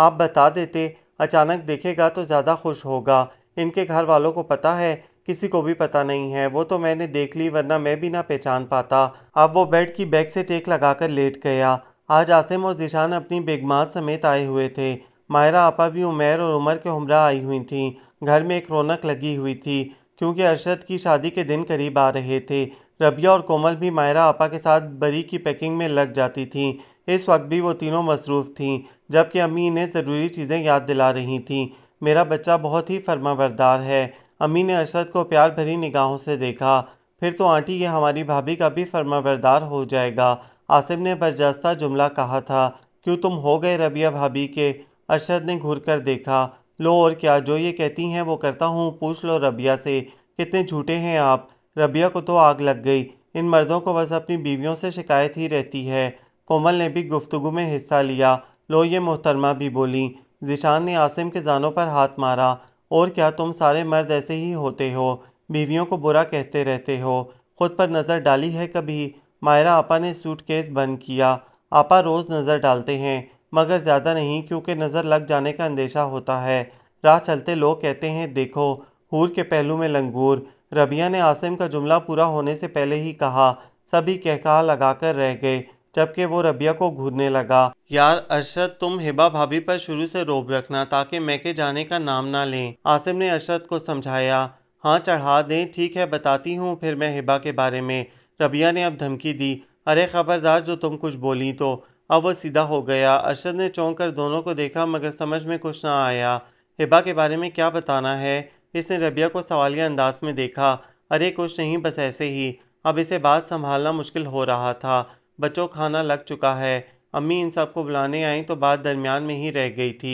आप बता देते अचानक देखेगा तो ज़्यादा खुश होगा इनके घर वालों को पता है किसी को भी पता नहीं है वो तो मैंने देख ली वरना मैं भी ना पहचान पाता अब वो बेड की बैग से टेक लगाकर लेट गया आज आसिम और जिशान अपनी बेगमात समेत आए हुए थे मायरा आपा भी उमेर और उमर के हमरा आई हुई थीं घर में एक रौनक लगी हुई थी क्योंकि अरशद की शादी के दिन करीब आ रहे थे रबिया और कोमल भी मायरा आपा के साथ बरी की पैकिंग में लग जाती थीं इस वक्त भी वो तीनों मसरूफ़ थीं जबकि अम्मी इन्हें ज़रूरी चीज़ें याद दिला रही थीं मेरा बच्चा बहुत ही फर्माबरदार है अम्मी ने अरशद को प्यार भरी निगाहों से देखा फिर तो आंटी ये हमारी भाभी का भी फर्माबरदार हो जाएगा आसिम ने बर्जस्ता जुमला कहा था क्यों तुम हो गए रबिया भाभी के अरशद ने घूर कर देखा लो और क्या जो ये कहती हैं वो करता हूँ पूछ लो रबिया से कितने झूठे हैं आप रबिया को तो आग लग गई इन मर्दों को बस अपनी बीवियों से शिकायत ही रहती है कोमल ने भी गुफ्तु में हिस्सा लिया ये मोहतरमा भी बोली जिशान ने आसिम के जानों पर हाथ मारा और क्या तुम सारे मर्द ऐसे ही होते हो बीवियों को बुरा कहते रहते हो खुद पर नज़र डाली है कभी मायरा आपा ने सूटकेस बंद किया आपा रोज़ नज़र डालते हैं मगर ज़्यादा नहीं क्योंकि नज़र लग जाने का अंदेशा होता है राह चलते लोग कहते हैं देखो हूर के पहलू में लंगूर रबिया ने आसिम का जुमला पूरा होने से पहले ही कहा सभी कहकहा लगाकर रह गए जबकि वो रबिया को घूरने लगा यार अरशद तुम हिबा भाभी पर शुरू से रोब रखना ताकि मैके जाने का नाम ना लें आसिम ने अरशद को समझाया हाँ चढ़ा दें ठीक है बताती हूँ फिर मैं हिबा के बारे में रबिया ने अब धमकी दी अरे ख़बरदार जो तुम कुछ बोली तो अब वो सीधा हो गया अरशद ने चौंक कर दोनों को देखा मगर समझ में कुछ ना आया हिबा के बारे में क्या बताना है इसने रबिया को सवालिया अंदाज में देखा अरे कुछ नहीं बस ऐसे ही अब इसे बात संभालना मुश्किल हो रहा था बच्चों खाना लग चुका है अम्मी इन सबको बुलाने आई तो बात दरमियान में ही रह गई थी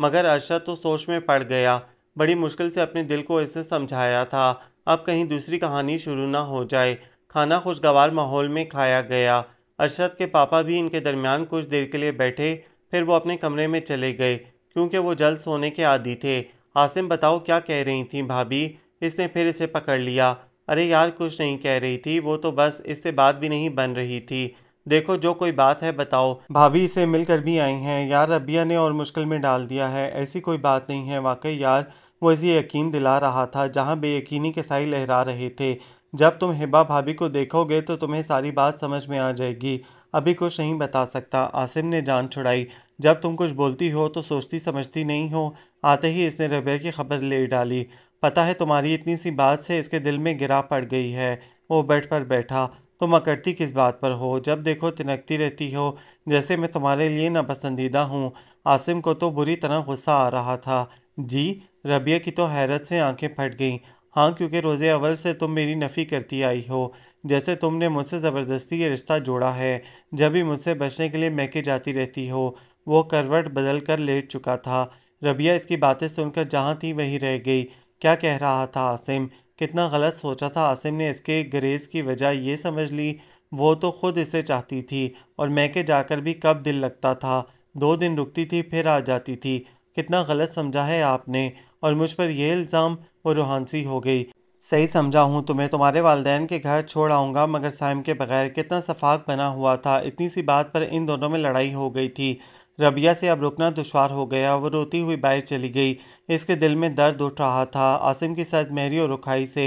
मगर अरशद तो सोच में पड़ गया बड़ी मुश्किल से अपने दिल को इसे समझाया था अब कहीं दूसरी कहानी शुरू ना हो जाए खाना खुशगवार माहौल में खाया गया अरशद के पापा भी इनके दरमियान कुछ देर के लिए बैठे फिर वो अपने कमरे में चले गए क्योंकि वो जल्द सोने के आदि थे आसिम बताओ क्या कह रही थी भाभी इसने फिर इसे पकड़ लिया अरे यार कुछ नहीं कह रही थी वो तो बस इससे बात भी नहीं बन रही थी देखो जो कोई बात है बताओ भाभी इसे मिलकर भी आई हैं यार रबिया ने और मुश्किल में डाल दिया है ऐसी कोई बात नहीं है वाकई यार वो इसे यकीन दिला रहा था जहाँ बेयकीनी के साई लहरा रहे थे जब तुम हिबा भाभी को देखोगे तो तुम्हें सारी बात समझ में आ जाएगी अभी कुछ नहीं बता सकता आसिम ने जान छुड़ाई जब तुम कुछ बोलती हो तो सोचती समझती नहीं हो आते ही इसने रबिया की खबर ले डाली पता है तुम्हारी इतनी सी बात से इसके दिल में गिरा पड़ गई है वो बेड पर बैठा तुम अकड़ती किस बात पर हो जब देखो तिनकती रहती हो जैसे मैं तुम्हारे लिए नापसंदीदा हूँ आसिम को तो बुरी तरह गुस्सा आ रहा था जी रबिया की तो हैरत से आंखें फट गईं हाँ क्योंकि रोज़े अव्वल से तुम मेरी नफ़ी करती आई हो जैसे तुमने मुझसे ज़बरदस्ती ये रिश्ता जोड़ा है जब भी मुझसे बचने के लिए महके जाती रहती हो वो करवट बदल कर लेट चुका था रबिया इसकी बातें सुनकर जहाँ थी वहीं रह गई क्या कह रहा था आसिम कितना गलत सोचा था आसिम ने इसके ग्रेज की वजह यह समझ ली वो तो ख़ुद इसे चाहती थी और मैं के जाकर भी कब दिल लगता था दो दिन रुकती थी फिर आ जाती थी कितना गलत समझा है आपने और मुझ पर यह इल्ज़ाम वो रूहानसी हो गई सही समझा हूँ तुम्हें तुम्हारे वालदेन के घर छोड़ आऊँगा मगर साइम के बगैर कितना सफाक बना हुआ था इतनी सी बात पर इन दोनों में लड़ाई हो गई थी रबिया से अब रुकना दुशवार हो गया वो रोती हुई बाहर चली गई इसके दिल में दर्द उठ रहा था आसिम की सर्द मेहरी और रुखाई से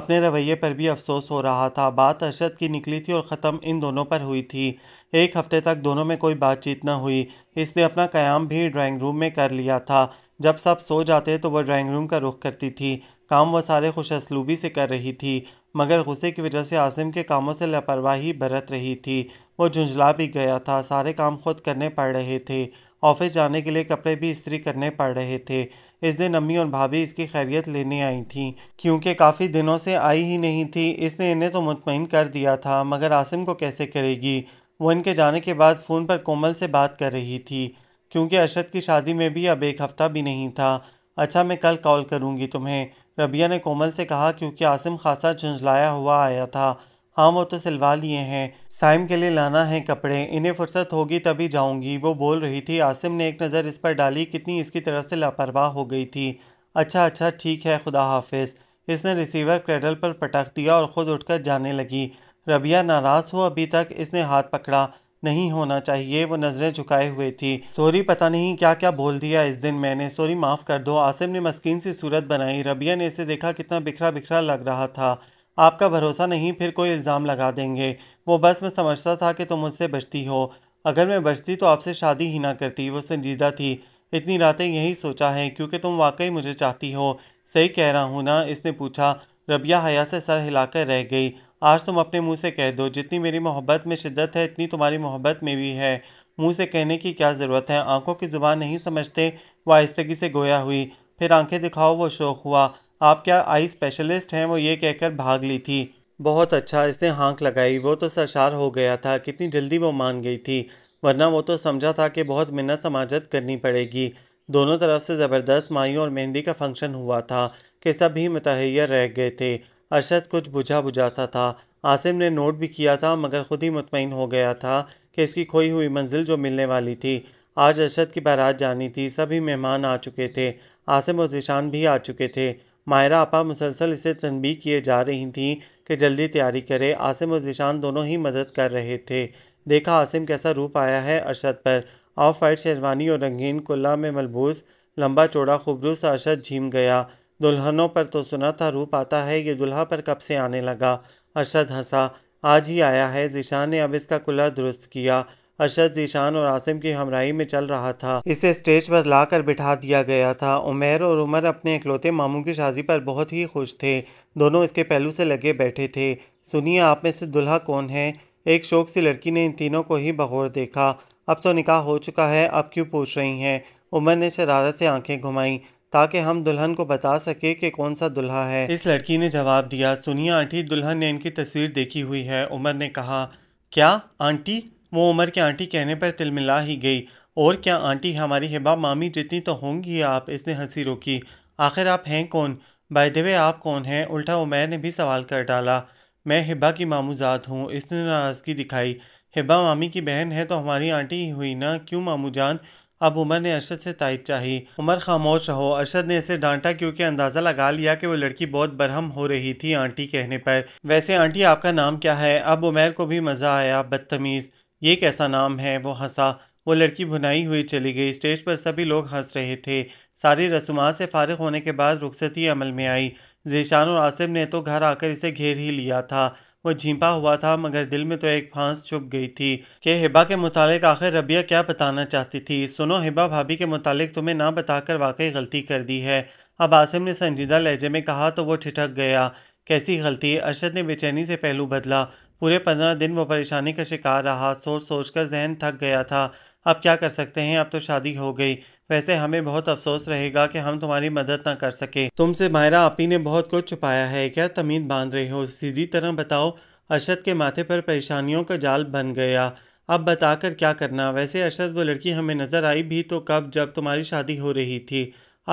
अपने रवैये पर भी अफसोस हो रहा था बात अरशद की निकली थी और ख़त्म इन दोनों पर हुई थी एक हफ़्ते तक दोनों में कोई बातचीत न हुई इसने अपना क्याम भी ड्राइंग रूम में कर लिया था जब सब सो जाते तो वह ड्राइंग रूम का रुख करती थी काम वह सारे खुश असलूबी से कर रही थी मगर गुस्से की वजह से आसिम के कामों से लापरवाही बरत रही थी वो झुंझला भी गया था सारे काम खुद करने पड़ रहे थे ऑफिस जाने के लिए कपड़े भी इस्त्री करने पड़ रहे थे इस दिन अम्मी और भाभी इसकी खैरियत लेने आई थीं क्योंकि काफ़ी दिनों से आई ही नहीं थी इसने इन्हें तो मुतमिन कर दिया था मगर आसिम को कैसे करेगी वो इनके जाने के बाद फ़ोन पर कोमल से बात कर रही थी क्योंकि अरशद की शादी में भी अब एक हफ़्ता भी नहीं था अच्छा मैं कल कॉल करूँगी तुम्हें रबिया ने कोमल से कहा क्योंकि आसिम खासा झुंझलाया हुआ आया था हाँ वो तो सिलवा लिए हैं साइम के लिए लाना है कपड़े इन्हें फुर्सत होगी तभी जाऊंगी वो बोल रही थी आसिम ने एक नज़र इस पर डाली कितनी इसकी तरफ से लापरवाह हो गई थी अच्छा अच्छा ठीक है खुदा हाफिज इसने रिसीवर क्रेडल पर पटक दिया और ख़ुद उठकर जाने लगी रबिया नाराज़ हो अभी तक इसने हाथ पकड़ा नहीं होना चाहिए वो नज़रें झुकाए हुए थी सोरी पता नहीं क्या क्या बोल दिया इस दिन मैंने सोरी माफ़ कर दो आसिम ने मस्किन सी सूरत बनाई रबिया ने इसे देखा कितना बिखरा बिखरा लग रहा था आपका भरोसा नहीं फिर कोई इल्ज़ाम लगा देंगे वो बस मैं समझता था कि तुम मुझसे बचती हो अगर मैं बचती तो आपसे शादी ही ना करती वो संजीदा थी इतनी रातें यही सोचा है क्योंकि तुम वाकई मुझे चाहती हो सही कह रहा हूँ ना इसने पूछा रबिया हया से सर हिलाकर रह गई आज तुम अपने मुंह से कह दो जितनी मेरी मोहब्बत में शिद्दत है इतनी तुम्हारी मोहब्बत में भी है मुंह से कहने की क्या ज़रूरत है आंखों की ज़ुबान नहीं समझते आहिस्तगी से गोया हुई फिर आंखें दिखाओ वो शौक हुआ आप क्या आई स्पेशलिस्ट हैं वो ये कहकर भाग ली थी बहुत अच्छा इसने हाँक लगाई वो तो सरशार हो गया था कितनी जल्दी वो मान गई थी वरना वो तो समझा था कि बहुत मिन्नत समाजत करनी पड़ेगी दोनों तरफ से ज़बरदस्त माई और मेहंदी का फंक्शन हुआ था कि सब ही मतहैया रह गए थे अरशद कुछ बुझा बुझा सा था आसिम ने नोट भी किया था मगर खुद ही मुतमिन हो गया था कि इसकी खोई हुई मंजिल जो मिलने वाली थी आज अरशद की बारात जानी थी सभी मेहमान आ चुके थे आसिम और जिशान भी आ चुके थे मायरा आपा मुसलसल इसे तनबी किए जा रही थीं कि जल्दी तैयारी करे आसिम और जिशान दोनों ही मदद कर रहे थे देखा आसिम कैसा रूप आया है अरशद पर ऑफ वाइट शेरवानी और रंगीन कुल्ला में मलबूस लंबा चौड़ा खूबरू सा अरशद झीम गया दुल्हनों पर तो सुना था रूप आता है ये दुल्हा पर कब से आने लगा अरशद हंसा आज ही आया है जिशान ने अब इसका कुल्ला दुरुस्त किया अरशद ईशान और आसिम की हमराही में चल रहा था इसे स्टेज पर ला कर बिठा दिया गया था उमेर और उमर अपने इकलौते मामू की शादी पर बहुत ही खुश थे दोनों इसके पहलू से लगे बैठे थे सुनिए आप में से दुल्हा कौन है एक शौक सी लड़की ने इन तीनों को ही बगौर देखा अब तो निकाह हो चुका है अब क्यों पूछ रही हैं उमर ने शरारत से आंखें घुमाईं ताकि हम दुल्हन को बता सके कि कौन सा दुल्हा है इस लड़की ने जवाब दिया सुनिया आंटी दुल्हन ने इनकी तस्वीर देखी हुई है उमर ने कहा क्या आंटी वो उमर की आंटी कहने पर तिलमिला ही गई और क्या आंटी हमारी हिबा मामी जितनी तो होंगी आप इसने हंसी रोकी आखिर आप हैं कौन बाय द वे आप कौन हैं उल्टा उमैर ने भी सवाल कर डाला मैं हिबा की मामूजात हूँ इसने नाराज़गी दिखाई हिबा मामी की बहन है तो हमारी आंटी ही हुई ना क्यों मामू जान अब उमर ने अरशद से तायद चाही उमर खामोश रहो अरशद ने इसे डांटा क्योंकि अंदाज़ा लगा लिया कि वो लड़की बहुत बरहम हो रही थी आंटी कहने पर वैसे आंटी आपका नाम क्या है अब उमर को भी मज़ा आया बदतमीज़ ये कैसा नाम है वो हंसा वो लड़की भुनाई हुई चली गई स्टेज पर सभी लोग हंस रहे थे सारी रसूमात से फारिग होने के बाद रुखसती अमल में आई जीशान और आसिम ने तो घर आकर इसे घेर ही लिया था वो झीपा हुआ था मगर दिल में तो एक फांस छुप गई थी कि हिबा के मुतालिक आखिर रबिया क्या बताना चाहती थी सुनो हिबा भाभी के मुतालिक तुम्हें ना बताकर वाकई गलती कर दी है अब आसिम ने संजीदा लहजे में कहा तो वो ठिठक गया कैसी गलती अरशद ने बेचैनी से पहलू बदला पूरे पंद्रह दिन वो परेशानी का शिकार रहा सोच सोच कर जहन थक गया था अब क्या कर सकते हैं अब तो शादी हो गई वैसे हमें बहुत अफसोस रहेगा कि हम तुम्हारी मदद ना कर सके तुमसे मायरा आपी ने बहुत कुछ छुपाया है क्या तमीद बांध रहे हो सीधी तरह बताओ अरशद के माथे पर परेशानियों का जाल बन गया अब बताकर क्या करना वैसे अरशद वो लड़की हमें नज़र आई भी तो कब जब तुम्हारी शादी हो रही थी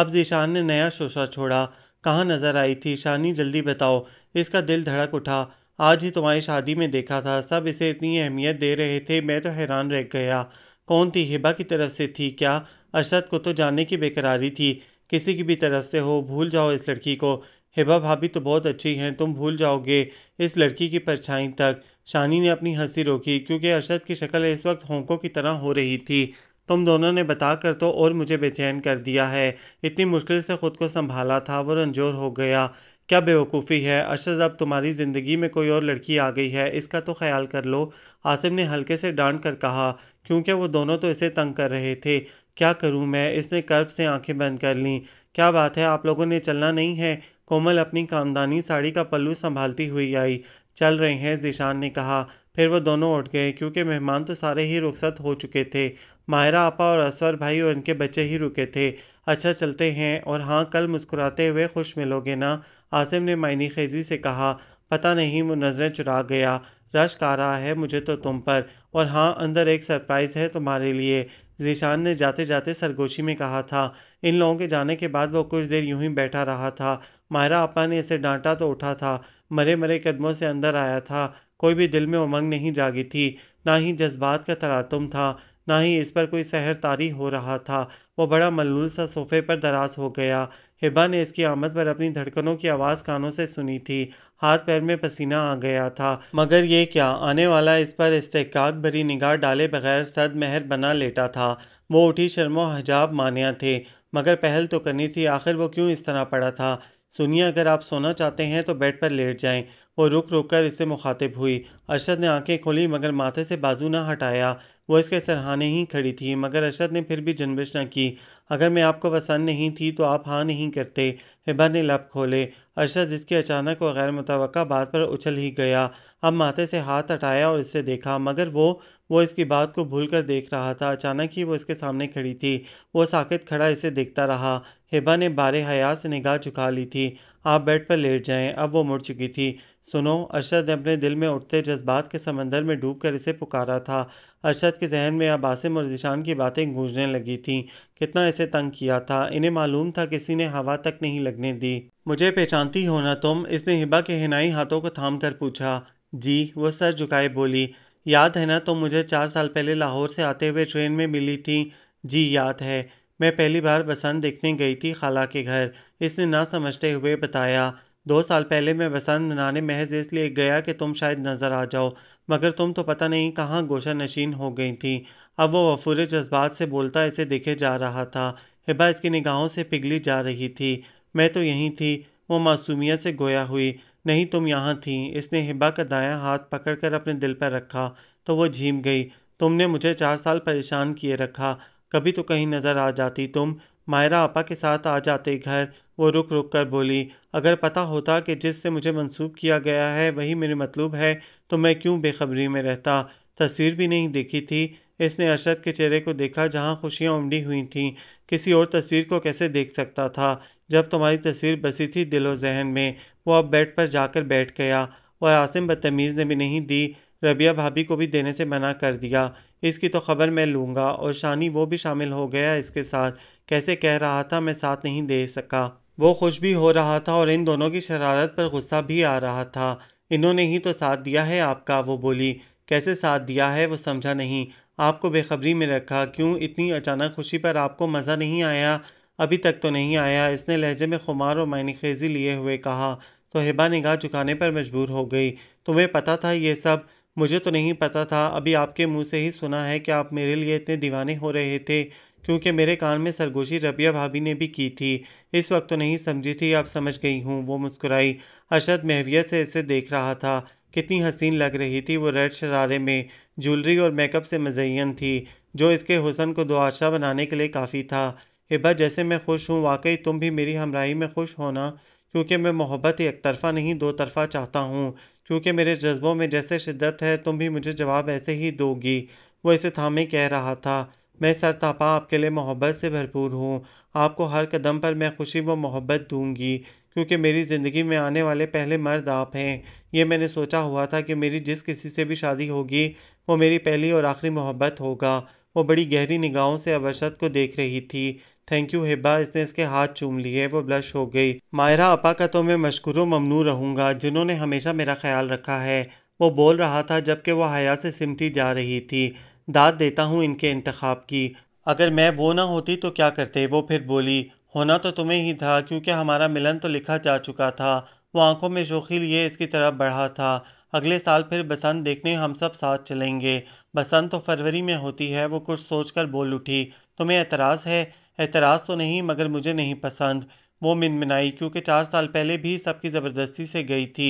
अब जीशान ने नया शोशा छोड़ा कहाँ नज़र आई थी शानी जल्दी बताओ इसका दिल धड़क उठा आज ही तुम्हारी शादी में देखा था सब इसे इतनी अहमियत दे रहे थे मैं तो हैरान रह गया कौन थी हिबा की तरफ से थी क्या अरशद को तो जानने की बेकरारी थी किसी की भी तरफ से हो भूल जाओ इस लड़की को हिबा भाभी तो बहुत अच्छी हैं तुम भूल जाओगे इस लड़की की परछाई तक शानी ने अपनी हंसी रोकी क्योंकि अरशद की शक्ल इस वक्त होंकों की तरह हो रही थी तुम दोनों ने बता कर तो और मुझे बेचैन कर दिया है इतनी मुश्किल से ख़ुद को संभाला था वो रंजोर हो गया क्या बेवकूफ़ी है अरशद अब तुम्हारी ज़िंदगी में कोई और लड़की आ गई है इसका तो ख्याल कर लो आसिम ने हल्के से डांट कर कहा क्योंकि वो दोनों तो इसे तंग कर रहे थे क्या करूं मैं इसने कर्ब से आंखें बंद कर लीं क्या बात है आप लोगों ने चलना नहीं है कोमल अपनी कामदानी साड़ी का पल्लू संभालती हुई आई चल रहे हैं ज़िशान ने कहा फिर वो दोनों उठ गए क्योंकि मेहमान तो सारे ही रुखसत हो चुके थे माहिरा आपा और असवर भाई और इनके बच्चे ही रुके थे अच्छा चलते हैं और हाँ कल मुस्कुराते हुए खुश मिलोगे ना आसिम ने मायनी खेजी से कहा पता नहीं वो नज़रें चुरा गया रश्क आ रहा है मुझे तो तुम पर और हाँ अंदर एक सरप्राइज़ है तुम्हारे लिए जीशान ने जाते जाते सरगोशी में कहा था इन लोगों के जाने के बाद वो कुछ देर यूं ही बैठा रहा था मायरा अपा ने इसे डांटा तो उठा था मरे मरे कदमों से अंदर आया था कोई भी दिल में उमंग नहीं जागी थी ना ही जज्बात का तरातुम था ना ही इस पर कोई सहर तारी हो रहा था वो बड़ा मलूल सा सोफे पर दराज हो गया हिबा ने इसकी आमद पर अपनी धड़कनों की आवाज़ कानों से सुनी थी हाथ पैर में पसीना आ गया था मगर ये क्या आने वाला इस पर इस्तेकाक भरी निगाह डाले बगैर सद महर बना लेटा था वो उठी शर्मो हजाब मानिया थे मगर पहल तो करनी थी आखिर वो क्यों इस तरह पड़ा था सुनिए अगर आप सोना चाहते हैं तो बेड पर लेट जाएं वो रुक रुक कर इससे मुखातिब हुई अरशद ने आंखें खोली मगर माथे से बाजू ना हटाया वो इसके सरहाने ही खड़ी थी मगर अरशद ने फिर भी जनबिश ना की अगर मैं आपको पसंद नहीं थी तो आप हाँ नहीं करते हिबा ने लप खोले अरशद इसके अचानक और गैर मुतव बात पर उछल ही गया अब माथे से हाथ हटाया और इसे देखा मगर वो वो इसकी बात को भूल कर देख रहा था अचानक ही वो इसके सामने खड़ी थी वो साकित खड़ा इसे देखता रहा हिबा ने बारे हया से निगाह झुका ली थी आप बेड पर लेट जाएं अब वो मुड़ चुकी थी सुनो अरशद ने अपने दिल में उठते जज्बात के समंदर में डूब कर इसे पुकारा था अरशद के जहन में अब आसिम और जिशान की बातें गूंजने लगी थीं कितना इसे तंग किया था इन्हें मालूम था किसी ने हवा तक नहीं लगने दी मुझे पहचानती हो ना तुम इसने हिबा के हिनाई हाथों को थाम कर पूछा जी वो सर झुकाए बोली याद है ना तुम तो मुझे चार साल पहले लाहौर से आते हुए ट्रेन में मिली थी जी याद है मैं पहली बार बसंत देखने गई थी खाला के घर इसने ना समझते हुए बताया दो साल पहले मैं बसंत मनाने महज इसलिए गया कि तुम शायद नज़र आ जाओ मगर तुम तो पता नहीं कहाँ गोशा नशीन हो गई थी अब वो वफूरे जज्बात से बोलता इसे देखे जा रहा था हिबा इसकी निगाहों से पिघली जा रही थी मैं तो यहीं थी वो मासूमिया से गोया हुई नहीं तुम यहाँ थी इसने हिबा का दाया हाथ पकड़कर अपने दिल पर रखा तो वो झीम गई तुमने मुझे चार साल परेशान किए रखा कभी तो कहीं नज़र आ जाती तुम मायरा आपा के साथ आ जाते घर वो रुक रुक कर बोली अगर पता होता कि जिससे मुझे मंसूब किया गया है वही मेरे मतलूब है तो मैं क्यों बेखबरी में रहता तस्वीर भी नहीं देखी थी इसने अरशद के चेहरे को देखा जहाँ खुशियाँ उमड़ी हुई थीं किसी और तस्वीर को कैसे देख सकता था जब तुम्हारी तस्वीर बसी थी दिलो जहन में वो अब बेड पर जाकर बैठ गया और आसिम बदतमीज़ ने भी नहीं दी रबिया भाभी को भी देने से मना कर दिया इसकी तो खबर मैं लूँगा और शानी वो भी शामिल हो गया इसके साथ कैसे कह रहा था मैं साथ नहीं दे सका वो खुश भी हो रहा था और इन दोनों की शरारत पर गुस्सा भी आ रहा था इन्होंने ही तो साथ दिया है आपका वो बोली कैसे साथ दिया है वो समझा नहीं आपको बेखबरी में रखा क्यों इतनी अचानक खुशी पर आपको मज़ा नहीं आया अभी तक तो नहीं आया इसने लहजे में खुमार और मायने खेजी लिए हुए कहा तो हिबा निगाह झुकाने पर मजबूर हो गई तुम्हें पता था ये सब मुझे तो नहीं पता था अभी आपके मुंह से ही सुना है कि आप मेरे लिए इतने दीवाने हो रहे थे क्योंकि मेरे कान में सरगोशी रबिया भाभी ने भी की थी इस वक्त तो नहीं समझी थी अब समझ गई हूँ वो मुस्कुराई अशद महवियत से इसे देख रहा था कितनी हसीन लग रही थी वो रेड शरारे में ज्वेलरी और मेकअप से मजयन थी जो इसके हुसन को दुआशा बनाने के लिए काफ़ी था हिबा जैसे मैं खुश हूँ वाकई तुम भी मेरी हमराही में खुश होना क्योंकि मैं मोहब्बत एक तरफ़ा नहीं दो तरफ़ा चाहता हूँ क्योंकि मेरे जज्बों में जैसे शिद्दत है तुम भी मुझे जवाब ऐसे ही दोगी वो इसे थामे कह रहा था मैं सरतापा आपके लिए मोहब्बत से भरपूर हूँ आपको हर कदम पर मैं खुशी व मोहब्बत दूँगी क्योंकि मेरी ज़िंदगी में आने वाले पहले मर्द आप हैं ये मैंने सोचा हुआ था कि मेरी जिस किसी से भी शादी होगी वो मेरी पहली और आखिरी मोहब्बत होगा वो बड़ी गहरी निगाहों से अबरसत को देख रही थी थैंक यू हिब्बा इसने इसके हाथ चूम लिए वो ब्लश हो गई मायरा अपा का तो मैं मशकूर ममनू रहूँगा जिन्होंने हमेशा मेरा ख्याल रखा है वो बोल रहा था जबकि वह हया से सिमटी जा रही थी दाद देता हूँ इनके इंतखब की अगर मैं वो ना होती तो क्या करते वो फिर बोली होना तो तुम्हें ही था क्योंकि हमारा मिलन तो लिखा जा चुका था वो आंखों में शोखी लिए इसकी तरफ बढ़ा था अगले साल फिर बसंत देखने हम सब साथ चलेंगे बसंत तो फरवरी में होती है वो कुछ सोचकर बोल उठी तुम्हें एतराज़ है एतराज़ तो नहीं मगर मुझे नहीं पसंद वो मिनमिनाई क्योंकि चार साल पहले भी सबकी ज़बरदस्ती से गई थी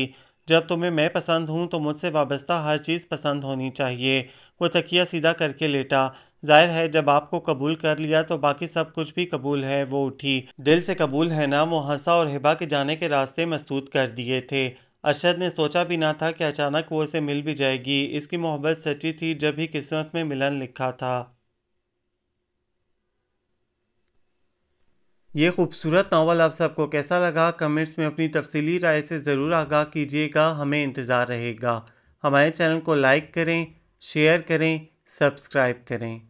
जब तुम्हें मैं पसंद हूँ तो मुझसे वाबस्ता हर चीज़ पसंद होनी चाहिए वो तकिया सीधा करके लेटा जाहिर है जब आपको कबूल कर लिया तो बाकी सब कुछ भी कबूल है वो उठी दिल से कबूल है ना वो हंसा और हिबा के जाने के रास्ते मस्तूत कर दिए थे अरशद ने सोचा भी ना था कि अचानक वो उसे मिल भी जाएगी इसकी मोहब्बत सच्ची थी जब ही किस्मत में मिलन लिखा था ये खूबसूरत नावल आप सबको कैसा लगा कमेंट्स में अपनी तफसीली राय से ज़रूर आगाह कीजिएगा हमें इंतज़ार रहेगा हमारे चैनल को लाइक करें शेयर करें सब्सक्राइब करें